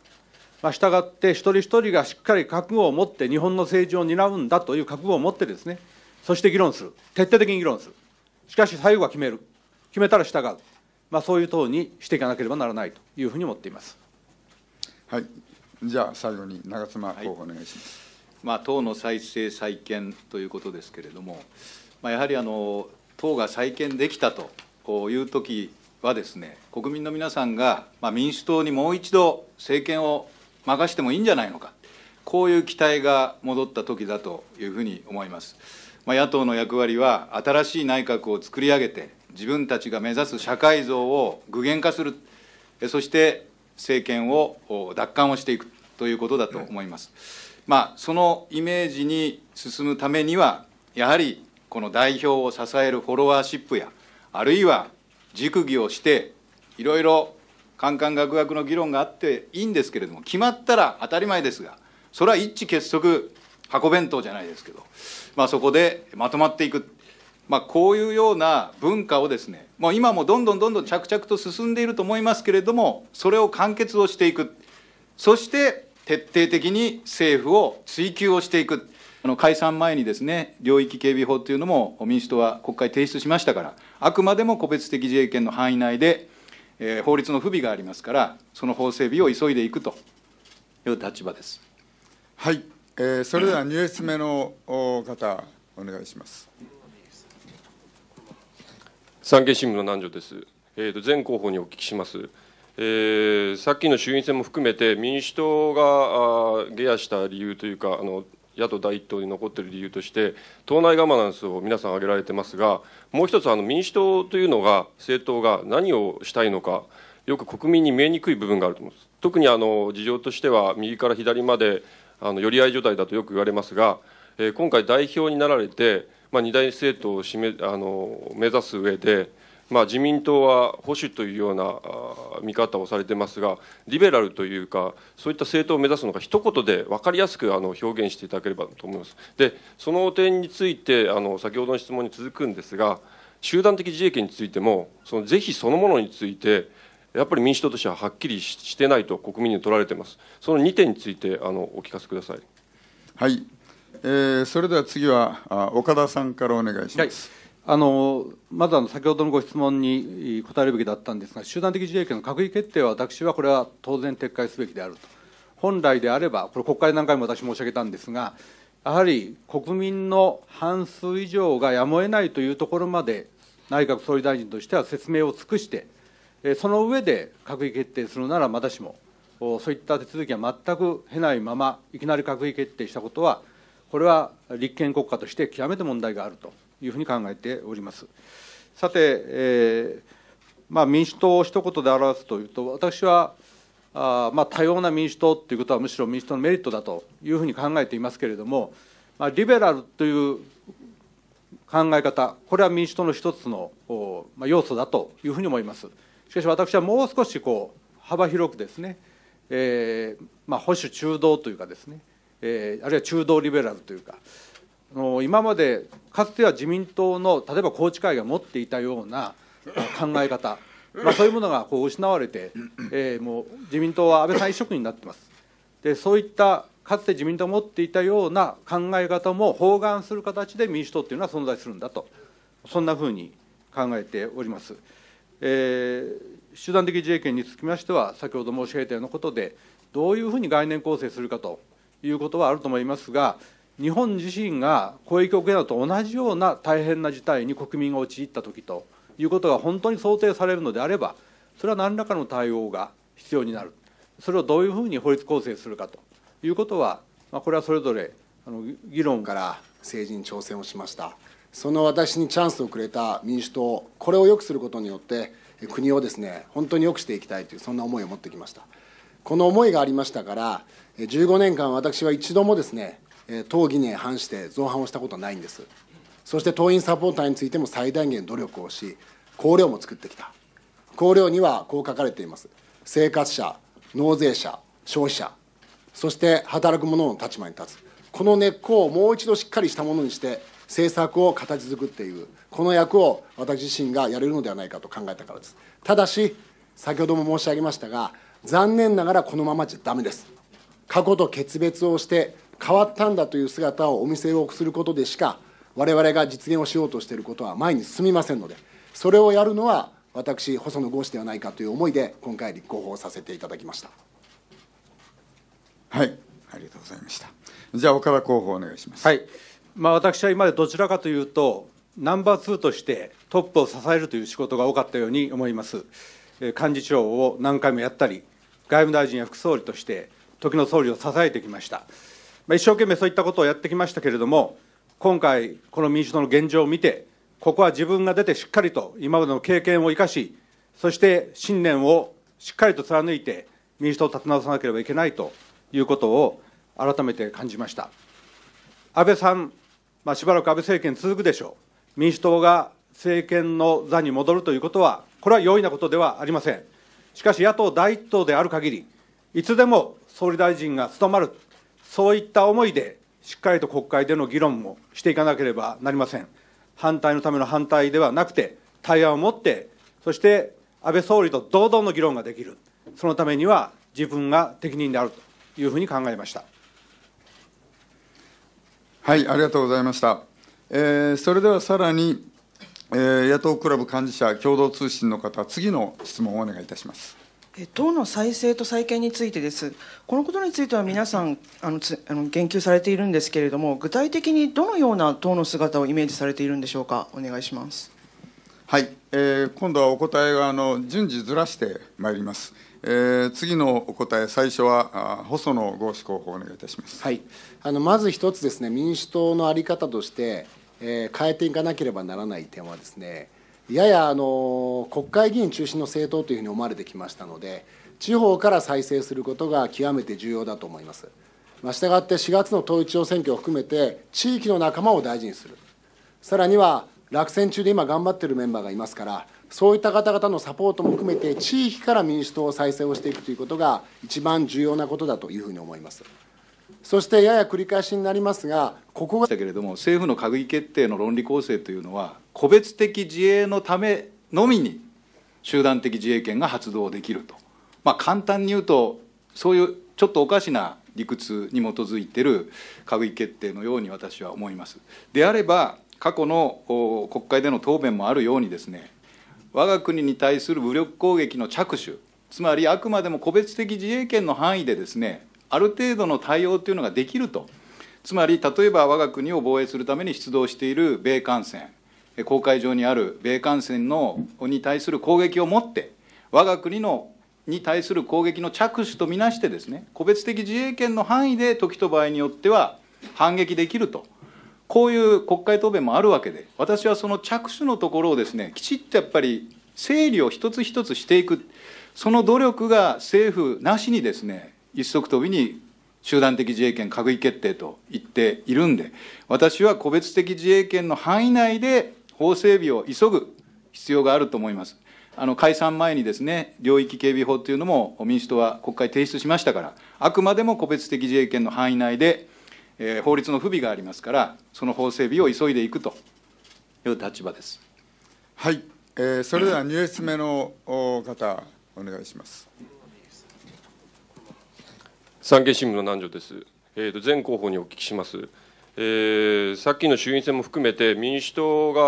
まあ、したがって、一人一人がしっかり覚悟を持って、日本の政治を担うんだという覚悟を持ってですね、そして議論する、徹底的に議論する、しかし最後は決める、決めたら従う、まあ、そういう党にしていかなければならないというふうに思っています。はい、じゃあ最後に長妻候補お願いします。はい、まあ、党の再生再建ということですけれども、まあ、やはりあの党が再建できたという時はですね、国民の皆さんが、まあ、民主党にもう一度政権を任してもいいんじゃないのか、こういう期待が戻った時だというふうに思います。まあ、野党の役割は新しい内閣を作り上げて自分たちが目指す社会像を具現化する、そして政権を奪還をしていくということだと思います。まあ、そのイメージに進むためには、やはりこの代表を支えるフォロワーシップや、あるいは熟議をして、いろいろカンカンガクガクの議論があっていいんですけれども、決まったら当たり前ですが、それは一致結束、箱弁当じゃないですけど、まあ、そこでまとまっていく。まあ、こういうような文化をですねもう今もどんどんどんどん着々と進んでいると思いますけれどもそれを完結をしていくそして徹底的に政府を追及をしていくあの解散前にですね領域警備法というのも民主党は国会提出しましたからあくまでも個別的自衛権の範囲内で、えー、法律の不備がありますからその法整備を急いでいくという立場です。はい、えー、それでは2列目の方お願いします。産経新聞の南條です、えーと、前候補にお聞きします、えー、さっきの衆院選も含めて、民主党があ下野した理由というか、あの野党第一党に残っている理由として、党内ガバナンスを皆さん挙げられてますが、もう一つ、あの民主党というのが、政党が何をしたいのか、よく国民に見えにくい部分があると思います。特にあの事情としては、右から左まであの寄り合い状態だとよく言われますが、えー、今回、代表になられて、まあ、二大政党をしめあの目指す上で、まあ、自民党は保守というような見方をされてますが、リベラルというか、そういった政党を目指すのが一言で分かりやすくあの表現していただければと思います。で、その点について、あの先ほどの質問に続くんですが、集団的自衛権についても、その是非そのものについて、やっぱり民主党としてははっきりしてないと国民に取られています。その2点についてあのお聞かせください。はい、えー、それでは次はあ岡田さんからお願いします。はい、あのまずあの先ほどのご質問に答えるべきだったんですが、集団的自衛権の閣議決定は、私はこれは当然撤回すべきであると、本来であれば、これ、国会何回も私、申し上げたんですが、やはり国民の半数以上がやむを得ないというところまで、内閣総理大臣としては説明を尽くして、その上で閣議決定するならまだしも、そういった手続きは全く経ないまま、いきなり閣議決定したことは、これは立憲国家として極めて問題があるというふうに考えております。さて、えーまあ、民主党を一言で表すというと、私はあ、まあ、多様な民主党ということはむしろ民主党のメリットだというふうに考えていますけれども、まあ、リベラルという考え方、これは民主党の一つの、まあ、要素だというふうに思います。しかし私はもう少しこう幅広くですね、えーまあ、保守中道というかですね、えー、あるいは中道リベラルというかの今までかつては自民党の例えば宏池会が持っていたような考え方、まあ、そういうものがこう失われて、えー、もう自民党は安倍さん一色になってます。でそういったかつて自民党が持っていたような考え方も包含する形で民主党というのは存在するんだとそんなふうに考えております。えー、集団的自衛権につきましては、先ほど申し上げたようなことで、どういうふうに概念構成するかということはあると思いますが日本自身が公益を受けたと同じような大変な事態に国民が陥った時ということが本当に想定されるのであればそれは何らかの対応が必要になるそれをどういうふうに法律構成するかということは、まあ、これはそれぞれあの議論から政治に挑戦をしましたその私にチャンスをくれた民主党これをよくすることによって国をですね本当によくしていきたいというそんな思いを持ってきましたこの思いがありましたから15年間、私は一度もですね、党議に反して造反をしたことはないんです。そして党員サポーターについても最大限努力をし、綱領も作ってきた。綱領にはこう書かれています。生活者、納税者、消費者、そして働く者の立場に立つ。この根っこをもう一度しっかりしたものにして、政策を形作っていく、この役を私自身がやれるのではないかと考えたからです。ただし、先ほども申し上げましたが、残念ながらこのままじゃだめです。過去と決別をして変わったんだという姿をお見せをすることでしか我々が実現をしようとしていることは前に進みませんのでそれをやるのは私細野豪志ではないかという思いで今回立候補させていただきましたはいありがとうございましたじゃあ岡田候補お願いしますはい、まあ、私は今までどちらかというとナンバー2としてトップを支えるという仕事が多かったように思います幹事長を何回もやったり外務大臣や副総理として時の総理を支えてきました、まあ、一生懸命そういったことをやってきましたけれども、今回、この民主党の現状を見て、ここは自分が出てしっかりと今までの経験を生かし、そして信念をしっかりと貫いて、民主党を立て直さなければいけないということを改めて感じました。安倍さん、まあ、しばらく安倍政権続くでしょう、民主党が政権の座に戻るということは、これは容易なことではありません。しかし野党第一党である限り、いつでも総理大臣が務まる、そういった思いで、しっかりと国会での議論もしていかなければなりません。反対のための反対ではなくて、対案を持って、そして安倍総理と堂々の議論ができる、そのためには自分が適任であるというふうに考えました。はい、ありがとうございました。えー、それではさらに、えー、野党クラブ幹事社共同通信の方、次の質問をお願いいたします。党の再生と再建についてです、このことについては皆さん、あのつあの言及されているんですけれども、具体的にどのような党の姿をイメージされているんでしょうか、お願いします。はい、えー、今度はお答えがあの順次ずらしてまいります。えー、次のお答え、最初は細野豪志候補、お願いいたします、はい、あのまず一つですね、民主党の在り方として、えー、変えていかなければならない点はですね、ややあの国会議員中心の政党というふうに思われてきましたので、地方から再生することが極めて重要だと思います。まあ、したがって4月の統一地方選挙を含めて、地域の仲間を大事にする、さらには落選中で今頑張っているメンバーがいますから、そういった方々のサポートも含めて、地域から民主党を再生をしていくということが、一番重要なことだというふうに思います。そしてやや繰り返しになりますが、ここがだけれども、政府の閣議決定の論理構成というのは、個別的自衛のためのみに集団的自衛権が発動できると、まあ、簡単に言うと、そういうちょっとおかしな理屈に基づいている閣議決定のように私は思います。であれば、過去の国会での答弁もあるようにですね、我が国に対する武力攻撃の着手、つまりあくまでも個別的自衛権の範囲でですね、ある程度の対応というのができると、つまり例えば我が国を防衛するために出動している米艦船、公海上にある米艦船のに対する攻撃をもって、我が国のに対する攻撃の着手とみなしてですね、個別的自衛権の範囲で時と場合によっては反撃できると。こういう国会答弁もあるわけで、私はその着手のところをですね、きちっとやっぱり整理を一つ一つしていく、その努力が政府なしにですね、一足飛びに集団的自衛権閣議決定と言っているんで、私は個別的自衛権の範囲内で法整備を急ぐ必要があると思います。あの解散前にですね、領域警備法というのも民主党は国会提出しましたから、あくまでも個別的自衛権の範囲内で、えー、法律の不備がありますから、その法整備を急いでいくという立場です。はい、えー、それでは2列目の方、お願いします。産経新聞の南條です、えーと、前候補にお聞きします、えー、さっきの衆院選も含めて、民主党が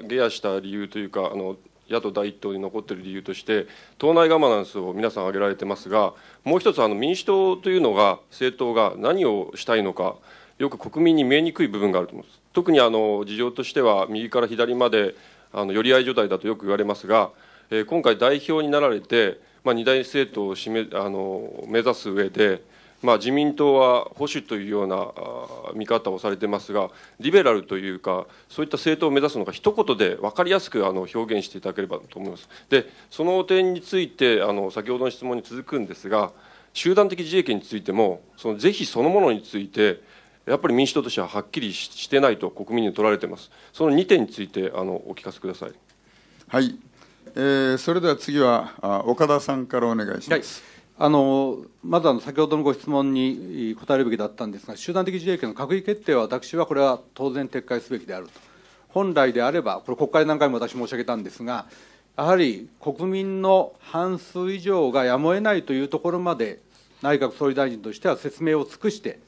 あ下野した理由というか、あの野党第一党に残っている理由として、党内ガバナンスを皆さん挙げられてますが、もう一つ、あの民主党というのが、政党が何をしたいのか、よく国民に見えにくい部分があると思います。特にあの事情としては、右から左まであの寄り合い状態だとよく言われますが、えー、今回、代表になられて、まあ、二大政党をめあの目指す上で、まあ、自民党は保守というような見方をされてますが、リベラルというか、そういった政党を目指すのが一言で分かりやすくあの表現していただければと思います。で、その点について、あの先ほどの質問に続くんですが、集団的自衛権についても、その是非そのものについて、やっぱり民主党としてははっきりしてないと国民に取られています。その2点についてあのお聞かせください。はい、えー、それでは次は岡田さんからお願いします。はい、あのまずあの先ほどのご質問に答えるべきだったんですが、集団的自衛権の閣議決定は、私はこれは当然撤回すべきであると、本来であれば、これ、国会何回も私、申し上げたんですが、やはり国民の半数以上がやむを得ないというところまで、内閣総理大臣としては説明を尽くして、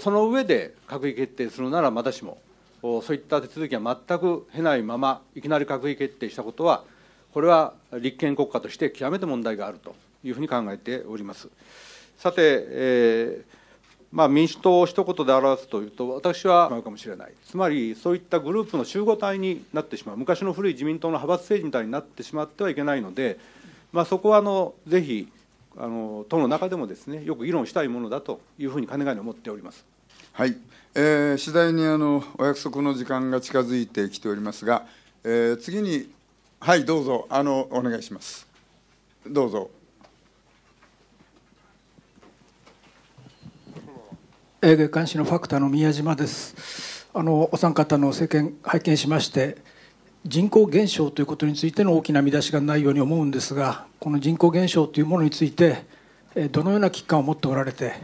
その上で閣議決定するならまだしも、そういった手続きは全く経ないまま、いきなり閣議決定したことは、これは立憲国家として極めて問題があるというふうに考えております。さて、えーまあ、民主党を一言で表すというと、私はまうかもしれない、つまりそういったグループの集合体になってしまう、昔の古い自民党の派閥政治みたいになってしまってはいけないので、まあ、そこはあのぜひあの、党の中でもです、ね、よく議論したいものだというふうに、かねがね思っております。はい、えー、次第にあのお約束の時間が近づいてきておりますが、えー、次にはいどうぞあのお願いしますどうぞ映画監視のファクターの宮島ですあのお三方の政権拝見しまして人口減少ということについての大きな見出しがないように思うんですがこの人口減少というものについてどのような危機感を持っておられて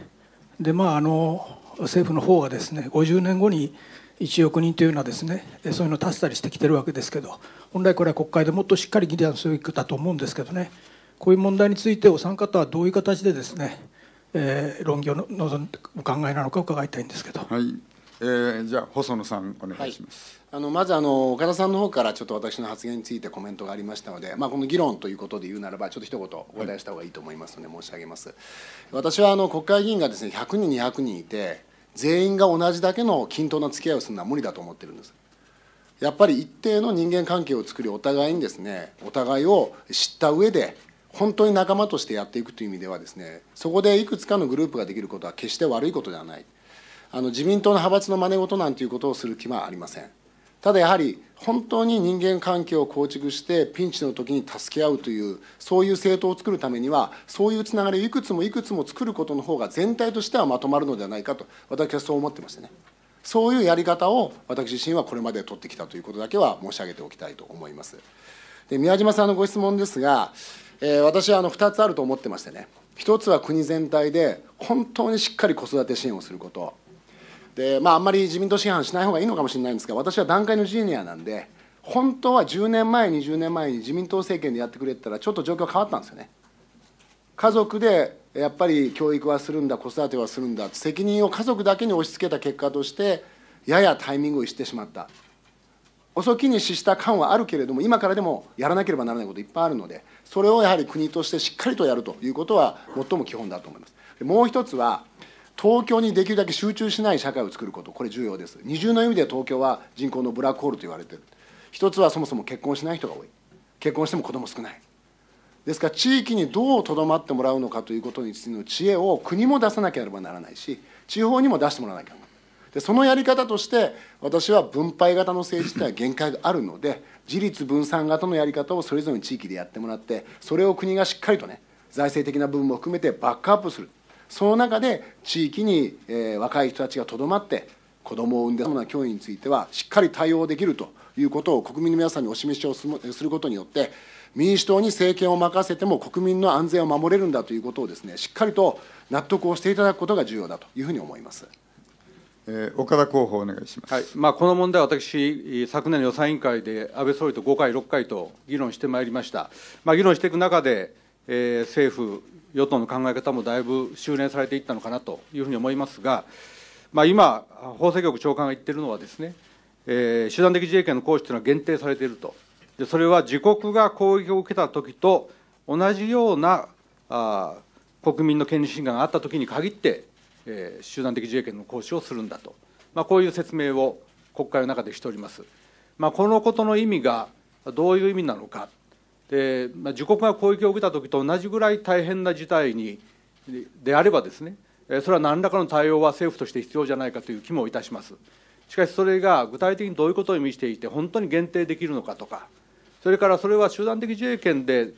でまああの政府の方がですね50年後に1億人というのはですねそういうのを足したりしてきてるわけですけど本来これは国会でもっとしっかり議論すべきだと思うんですけどねこういう問題についてお三方はどういう形でですね、えー、論議をのお考えなのか伺いたいんですけど。はいえー、じゃ細野さんお願いします、はい、あのまずあの岡田さんの方からちょっと私の発言についてコメントがありましたので、まあ、この議論ということで言うならばちょっと一言お答えした方がいいと思いますので申し上げます、はい、私はあの国会議員がですね100人200人いて全員が同じだけの均等な付き合いをするのは無理だと思ってるんですやっぱり一定の人間関係を作りお互いにですねお互いを知った上で本当に仲間としてやっていくという意味ではですねそこでいくつかのグループができることは決して悪いことではないあの自民党の派閥の真似事なんていうことをする気はありませんただやはり本当に人間関係を構築してピンチの時に助け合うというそういう政党を作るためにはそういうつながりをいくつもいくつも作ることの方が全体としてはまとまるのではないかと私はそう思ってましてねそういうやり方を私自身はこれまで取ってきたということだけは申し上げておきたいと思いますで宮島さんのご質問ですが、えー、私はあの2つあると思ってましてね一つは国全体で本当にしっかり子育て支援をすることでまああんまり自民党批判しない方がいいのかもしれないんですが私は団塊のジュニアなんで本当は10年前20年前に自民党政権でやってくれたらちょっと状況変わったんですよね家族でやっぱり教育はするんだ子育てはするんだ責任を家族だけに押し付けた結果としてややタイミングを逸してしまった遅きに失した感はあるけれども今からでもやらなければならないこといっぱいあるのでそれをやはり国としてしっかりとやるということは最も基本だと思いますもう一つは東京にできるだけ集中しない社会を作ることこれ重要です二重の意味で東京は人口のブラックホールと言われてる一つはそもそも結婚しない人が多い結婚しても子供少ないですから地域にどうとどまってもらうのかということについての知恵を国も出さなければならないし地方にも出してもらわなきゃならないでそのやり方として私は分配型の政治というのは限界があるので自立分散型のやり方をそれぞれの地域でやってもらってそれを国がしっかりとね財政的な部分も含めてバックアップするその中で地域に、え若い人たちがとどまって子どもを産んでそうな脅威についてはしっかり対応できるということを国民の皆さんにお示しをすることによって民主党に政権を任せても国民の安全を守れるんだということをですねしっかりと納得をしていただくことが重要だというふうに思います。え岡田候補お願いします、はい、まあ、この問題は私、昨年の予算委員会で安倍総理と5回、6回と議論してまいりました、まあ、議論していく中で、えー、政府、与党の考え方もだいぶ修練されていったのかなというふうに思いますが、まあ、今、法制局長官が言っているのはですね、えー、集団的自衛権の行使というのは限定されていると、でそれは自国が攻撃を受けたときと同じようなあ国民の権利侵害があったときに限って、えー、集団的自衛権の行使をするんだと、まあ、こういう説明を国会の中でしております。まあ、このことの意味がどういう意味なのかで、まあ、自国が攻撃を受けた時と同じぐらい大変な事態にであればですねそれは何らかの対応は政府として必要じゃないかという気もいたしますしかしそれが具体的にどういうことを意味していて本当に限定できるのかとかそれからそれは集団的自衛権で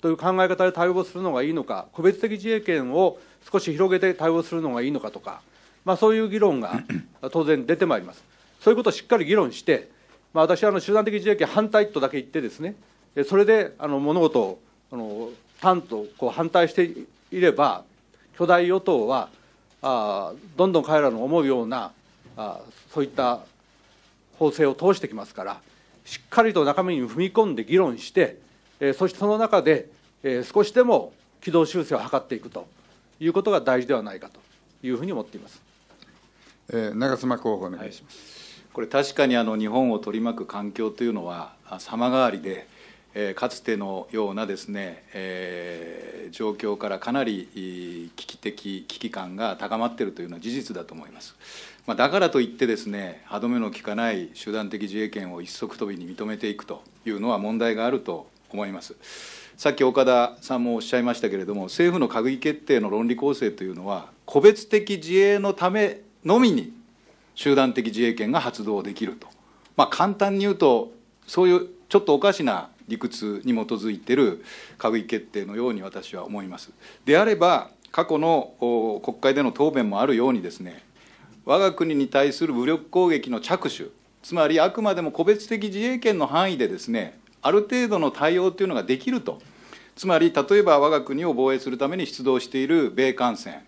という考え方で対応するのがいいのか個別的自衛権を少し広げて対応するのがいいのかとか、まあ、そういう議論が 当然出てまいりますそういうことをしっかり議論して、まあ、私はあの集団的自衛権反対とだけ言ってですねそれであの物事をあの単とこう反対していれば巨大与党はあどんどん彼らの思うようなあそういった法制を通してきますからしっかりと中身に踏み込んで議論して、えー、そしてその中で、えー、少しでも軌道修正を図っていくということが大事ではないかというふうに思っています、えー、長妻候補お願いします、はい、これ確かにあの日本を取り巻く環境というのは様変わりでえかつてのようなですね、えー、状況からかなり危機的危機感が高まっているというのは事実だと思います。まあ、だからといってですね歯止めの利かない集団的自衛権を一足飛びに認めていくというのは問題があると思います。さっき岡田さんもおっしゃいましたけれども政府の閣議決定の論理構成というのは個別的自衛のためのみに集団的自衛権が発動できると、まあ、簡単に言うとそういうちょっとおかしな理屈に基づいている閣議決定のように私は思います。であれば、過去の国会での答弁もあるようにですね、我が国に対する武力攻撃の着手、つまりあくまでも個別的自衛権の範囲でですね、ある程度の対応というのができると、つまり例えば我が国を防衛するために出動している米艦船、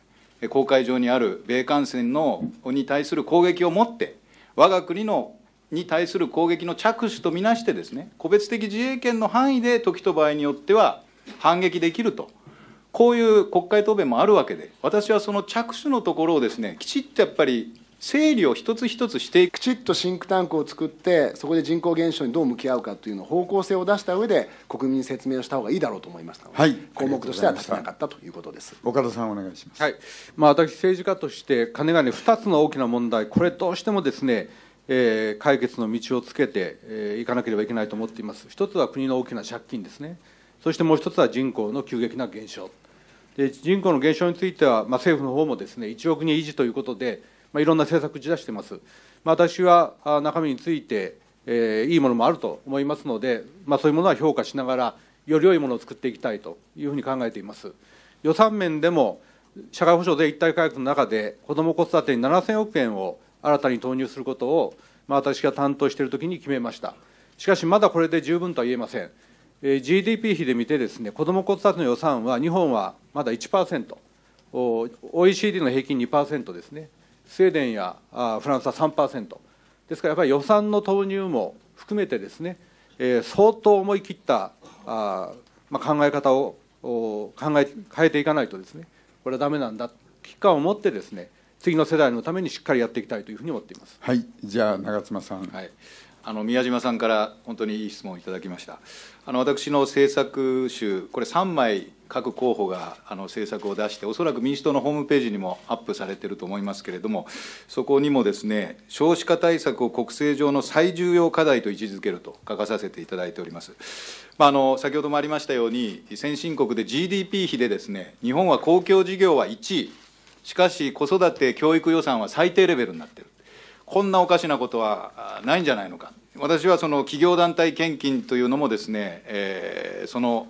公海上にある米艦船のに対する攻撃をもって、我が国のに対する攻撃の着手とみなしてですね個別的自衛権の範囲で時と場合によっては反撃できるとこういう国会答弁もあるわけで私はその着手のところをですねきちっとやっぱり整理を一つ一つしてきちっとシンクタンクを作ってそこで人口減少にどう向き合うかというの方向性を出した上で国民に説明をした方がいいだろうと思いましたので、はい、項目としては立たなかったということです岡田さんお願いします、はいまあ、私政治家としてかねがね2つの大きな問題これどうしてもですねえー、解決の道をつけてい、えー、かなければいけないと思っています。一つは国の大きな借金ですね、そしてもう一つは人口の急激な減少、で人口の減少については、まあ、政府の方もですね1億人維持ということで、まあ、いろんな政策打ち出しています。まあ、私は中身について、えー、いいものもあると思いますので、まあ、そういうものは評価しながら、より良いものを作っていきたいというふうに考えています。予算面でも社会保障税一体改革の中で、子ども・子育てに7000億円を新たに投入することを、まあ、私が担当しているときに決めました。しかし、まだこれで十分とは言えません。えー、GDP 比で見てですね、子ども子育ての予算は、日本はまだ1%、OECD の平均2%ですね、スウェーデンやあフランスは3%、ですからやっぱり予算の投入も含めてですね、えー、相当思い切ったあ、まあ、考え方を考え変えていかないとですねこれはだめなんだ危機感を持ってですね次の世代のためにしっかりやっていきたいというふうに思っています。はい、じゃあ長妻さん。はい。あの宮島さんから本当にいい質問をいただきました。あの私の政策集、これ3枚各候補があの政策を出して、おそらく民主党のホームページにもアップされていると思いますけれども、そこにもですね、少子化対策を国政上の最重要課題と位置づけると書かさせていただいております。まあ、あの先ほどもありましたように、先進国で GDP 比でですね、日本は公共事業は1位。しかし子育て教育予算は最低レベルになっているこんなおかしなことはないんじゃないのか私はその企業団体献金というのもですね、えー、その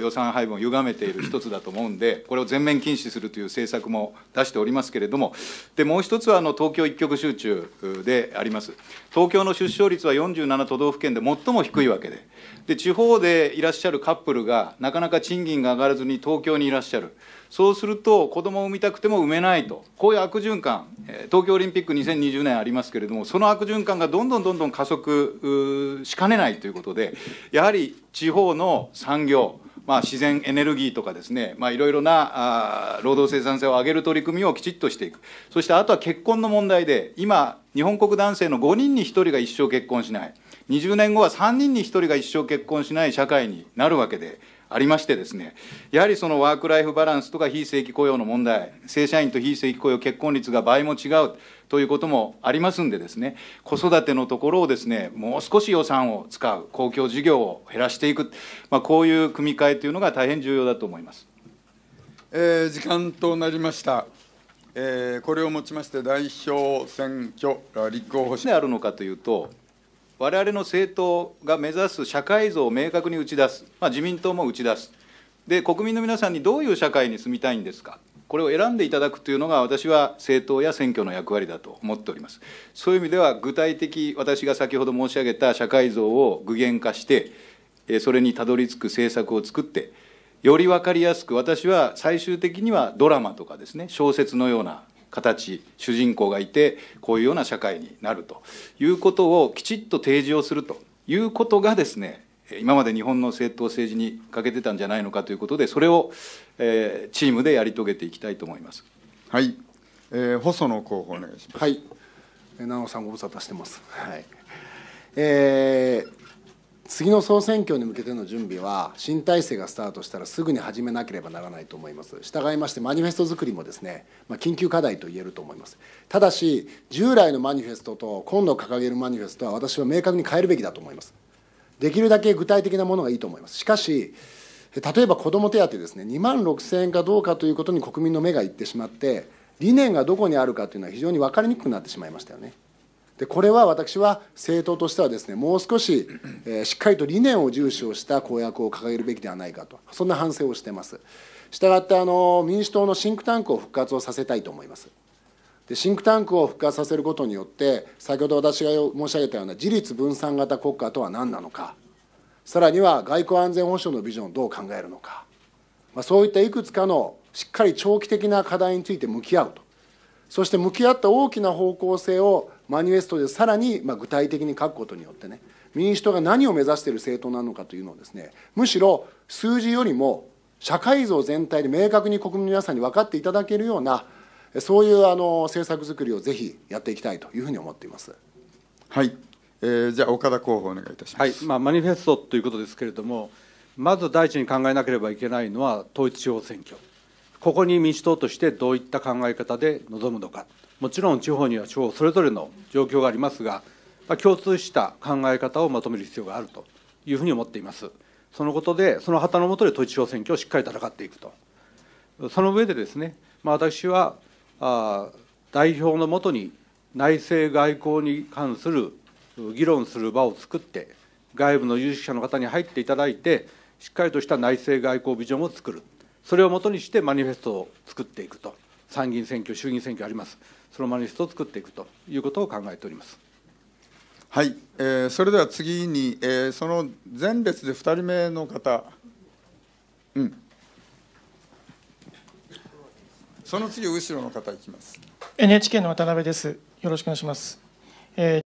予算配分を歪めている 一つだと思うんで、これを全面禁止するという政策も出しておりますけれども、でもう一つはあの東京一極集中であります、東京の出生率は47都道府県で最も低いわけで、で地方でいらっしゃるカップルが、なかなか賃金が上がらずに東京にいらっしゃる。そうすると子供を産みたくても産めないとこういう悪循環東京オリンピック2020年ありますけれどもその悪循環がどんどんどんどん加速しかねないということでやはり地方の産業まあ、自然エネルギーとかですね、まあ、いろいろなあ労働生産性を上げる取り組みをきちっとしていくそしてあとは結婚の問題で今日本国男性の5人に1人が一生結婚しない20年後は3人に1人が一生結婚しない社会になるわけでありましてですね、やはりそのワーク・ライフ・バランスとか非正規雇用の問題、正社員と非正規雇用、結婚率が倍も違うということもありますんでですね、子育てのところをですね、もう少し予算を使う、公共事業を減らしていく、まあ、こういう組み替えというのが大変重要だと思います。えー、時間となりました。えこれをもちまして代表選挙立候補者であるのかというとわれわれの政党が目指す社会像を明確に打ち出す、まあ、自民党も打ち出すで、国民の皆さんにどういう社会に住みたいんですか、これを選んでいただくというのが、私は政党や選挙の役割だと思っております。そういう意味では、具体的、私が先ほど申し上げた社会像を具現化して、それにたどり着く政策を作って、より分かりやすく、私は最終的にはドラマとかですね、小説のような形主人公がいてこういうような社会になるということをきちっと提示をするということがですね今まで日本の政党政治に欠けてたんじゃないのかということでそれを、えー、チームでやり遂げていきたいと思います。はい、えー、細野候補お願いします。はい、長尾さんご無沙汰してます。はい、えー次の総選挙に向けての準備は、新体制がスタートしたらすぐに始めなければならないと思います。従いまして、マニフェスト作りもですね、まあ、緊急課題と言えると思います。ただし、従来のマニフェストと今度掲げるマニフェストは、私は明確に変えるべきだと思います。できるだけ具体的なものがいいと思います。しかし、例えば子ども手当ですね、2万6000円かどうかということに国民の目がいってしまって、理念がどこにあるかというのは非常に分かりにくくなってしまいましたよね。でこれは私は政党としてはですねもう少し、えー、しっかりと理念を重視をした公約を掲げるべきではないかとそんな反省をしてますしたがってあの民主党のシンクタンクを復活をさせたいと思いますでシンクタンクを復活させることによって先ほど私が申し上げたような自立分散型国家とは何なのかさらには外交安全保障のビジョンをどう考えるのか、まあ、そういったいくつかのしっかり長期的な課題について向き合うとそして向き合った大きな方向性をマニフェストでさらにま具体的に書くことによってね民主党が何を目指している政党なのかというのをですねむしろ数字よりも社会像全体で明確に国民の皆さんに分かっていただけるようなそういうあの政策づくりをぜひやっていきたいというふうに思っています。はい、えー、じゃあ岡田候補お願いいたします。はい、まあマニフェストということですけれども、まず第一に考えなければいけないのは統一地方選挙。ここに民主党としてどういった考え方で臨むのか。もちろん地方には地方それぞれの状況がありますが、ま共通した考え方をまとめる必要があるというふうに思っています。そのことで、その旗の下で統一地方選挙をしっかり戦っていくと。その上でですね、まあ、私はあ代表のもとに内政外交に関する議論する場を作って、外部の有識者の方に入っていただいて、しっかりとした内政外交ビジョンを作る、それをもとにしてマニフェストを作っていくと、参議院選挙、衆議院選挙あります。プロマニストを作っていくということを考えております。はい、えー、それでは次に、えー、その前列で2人目の方、うん、その次、後ろの方いきます NHK の渡辺です、よろしくお願いします。えー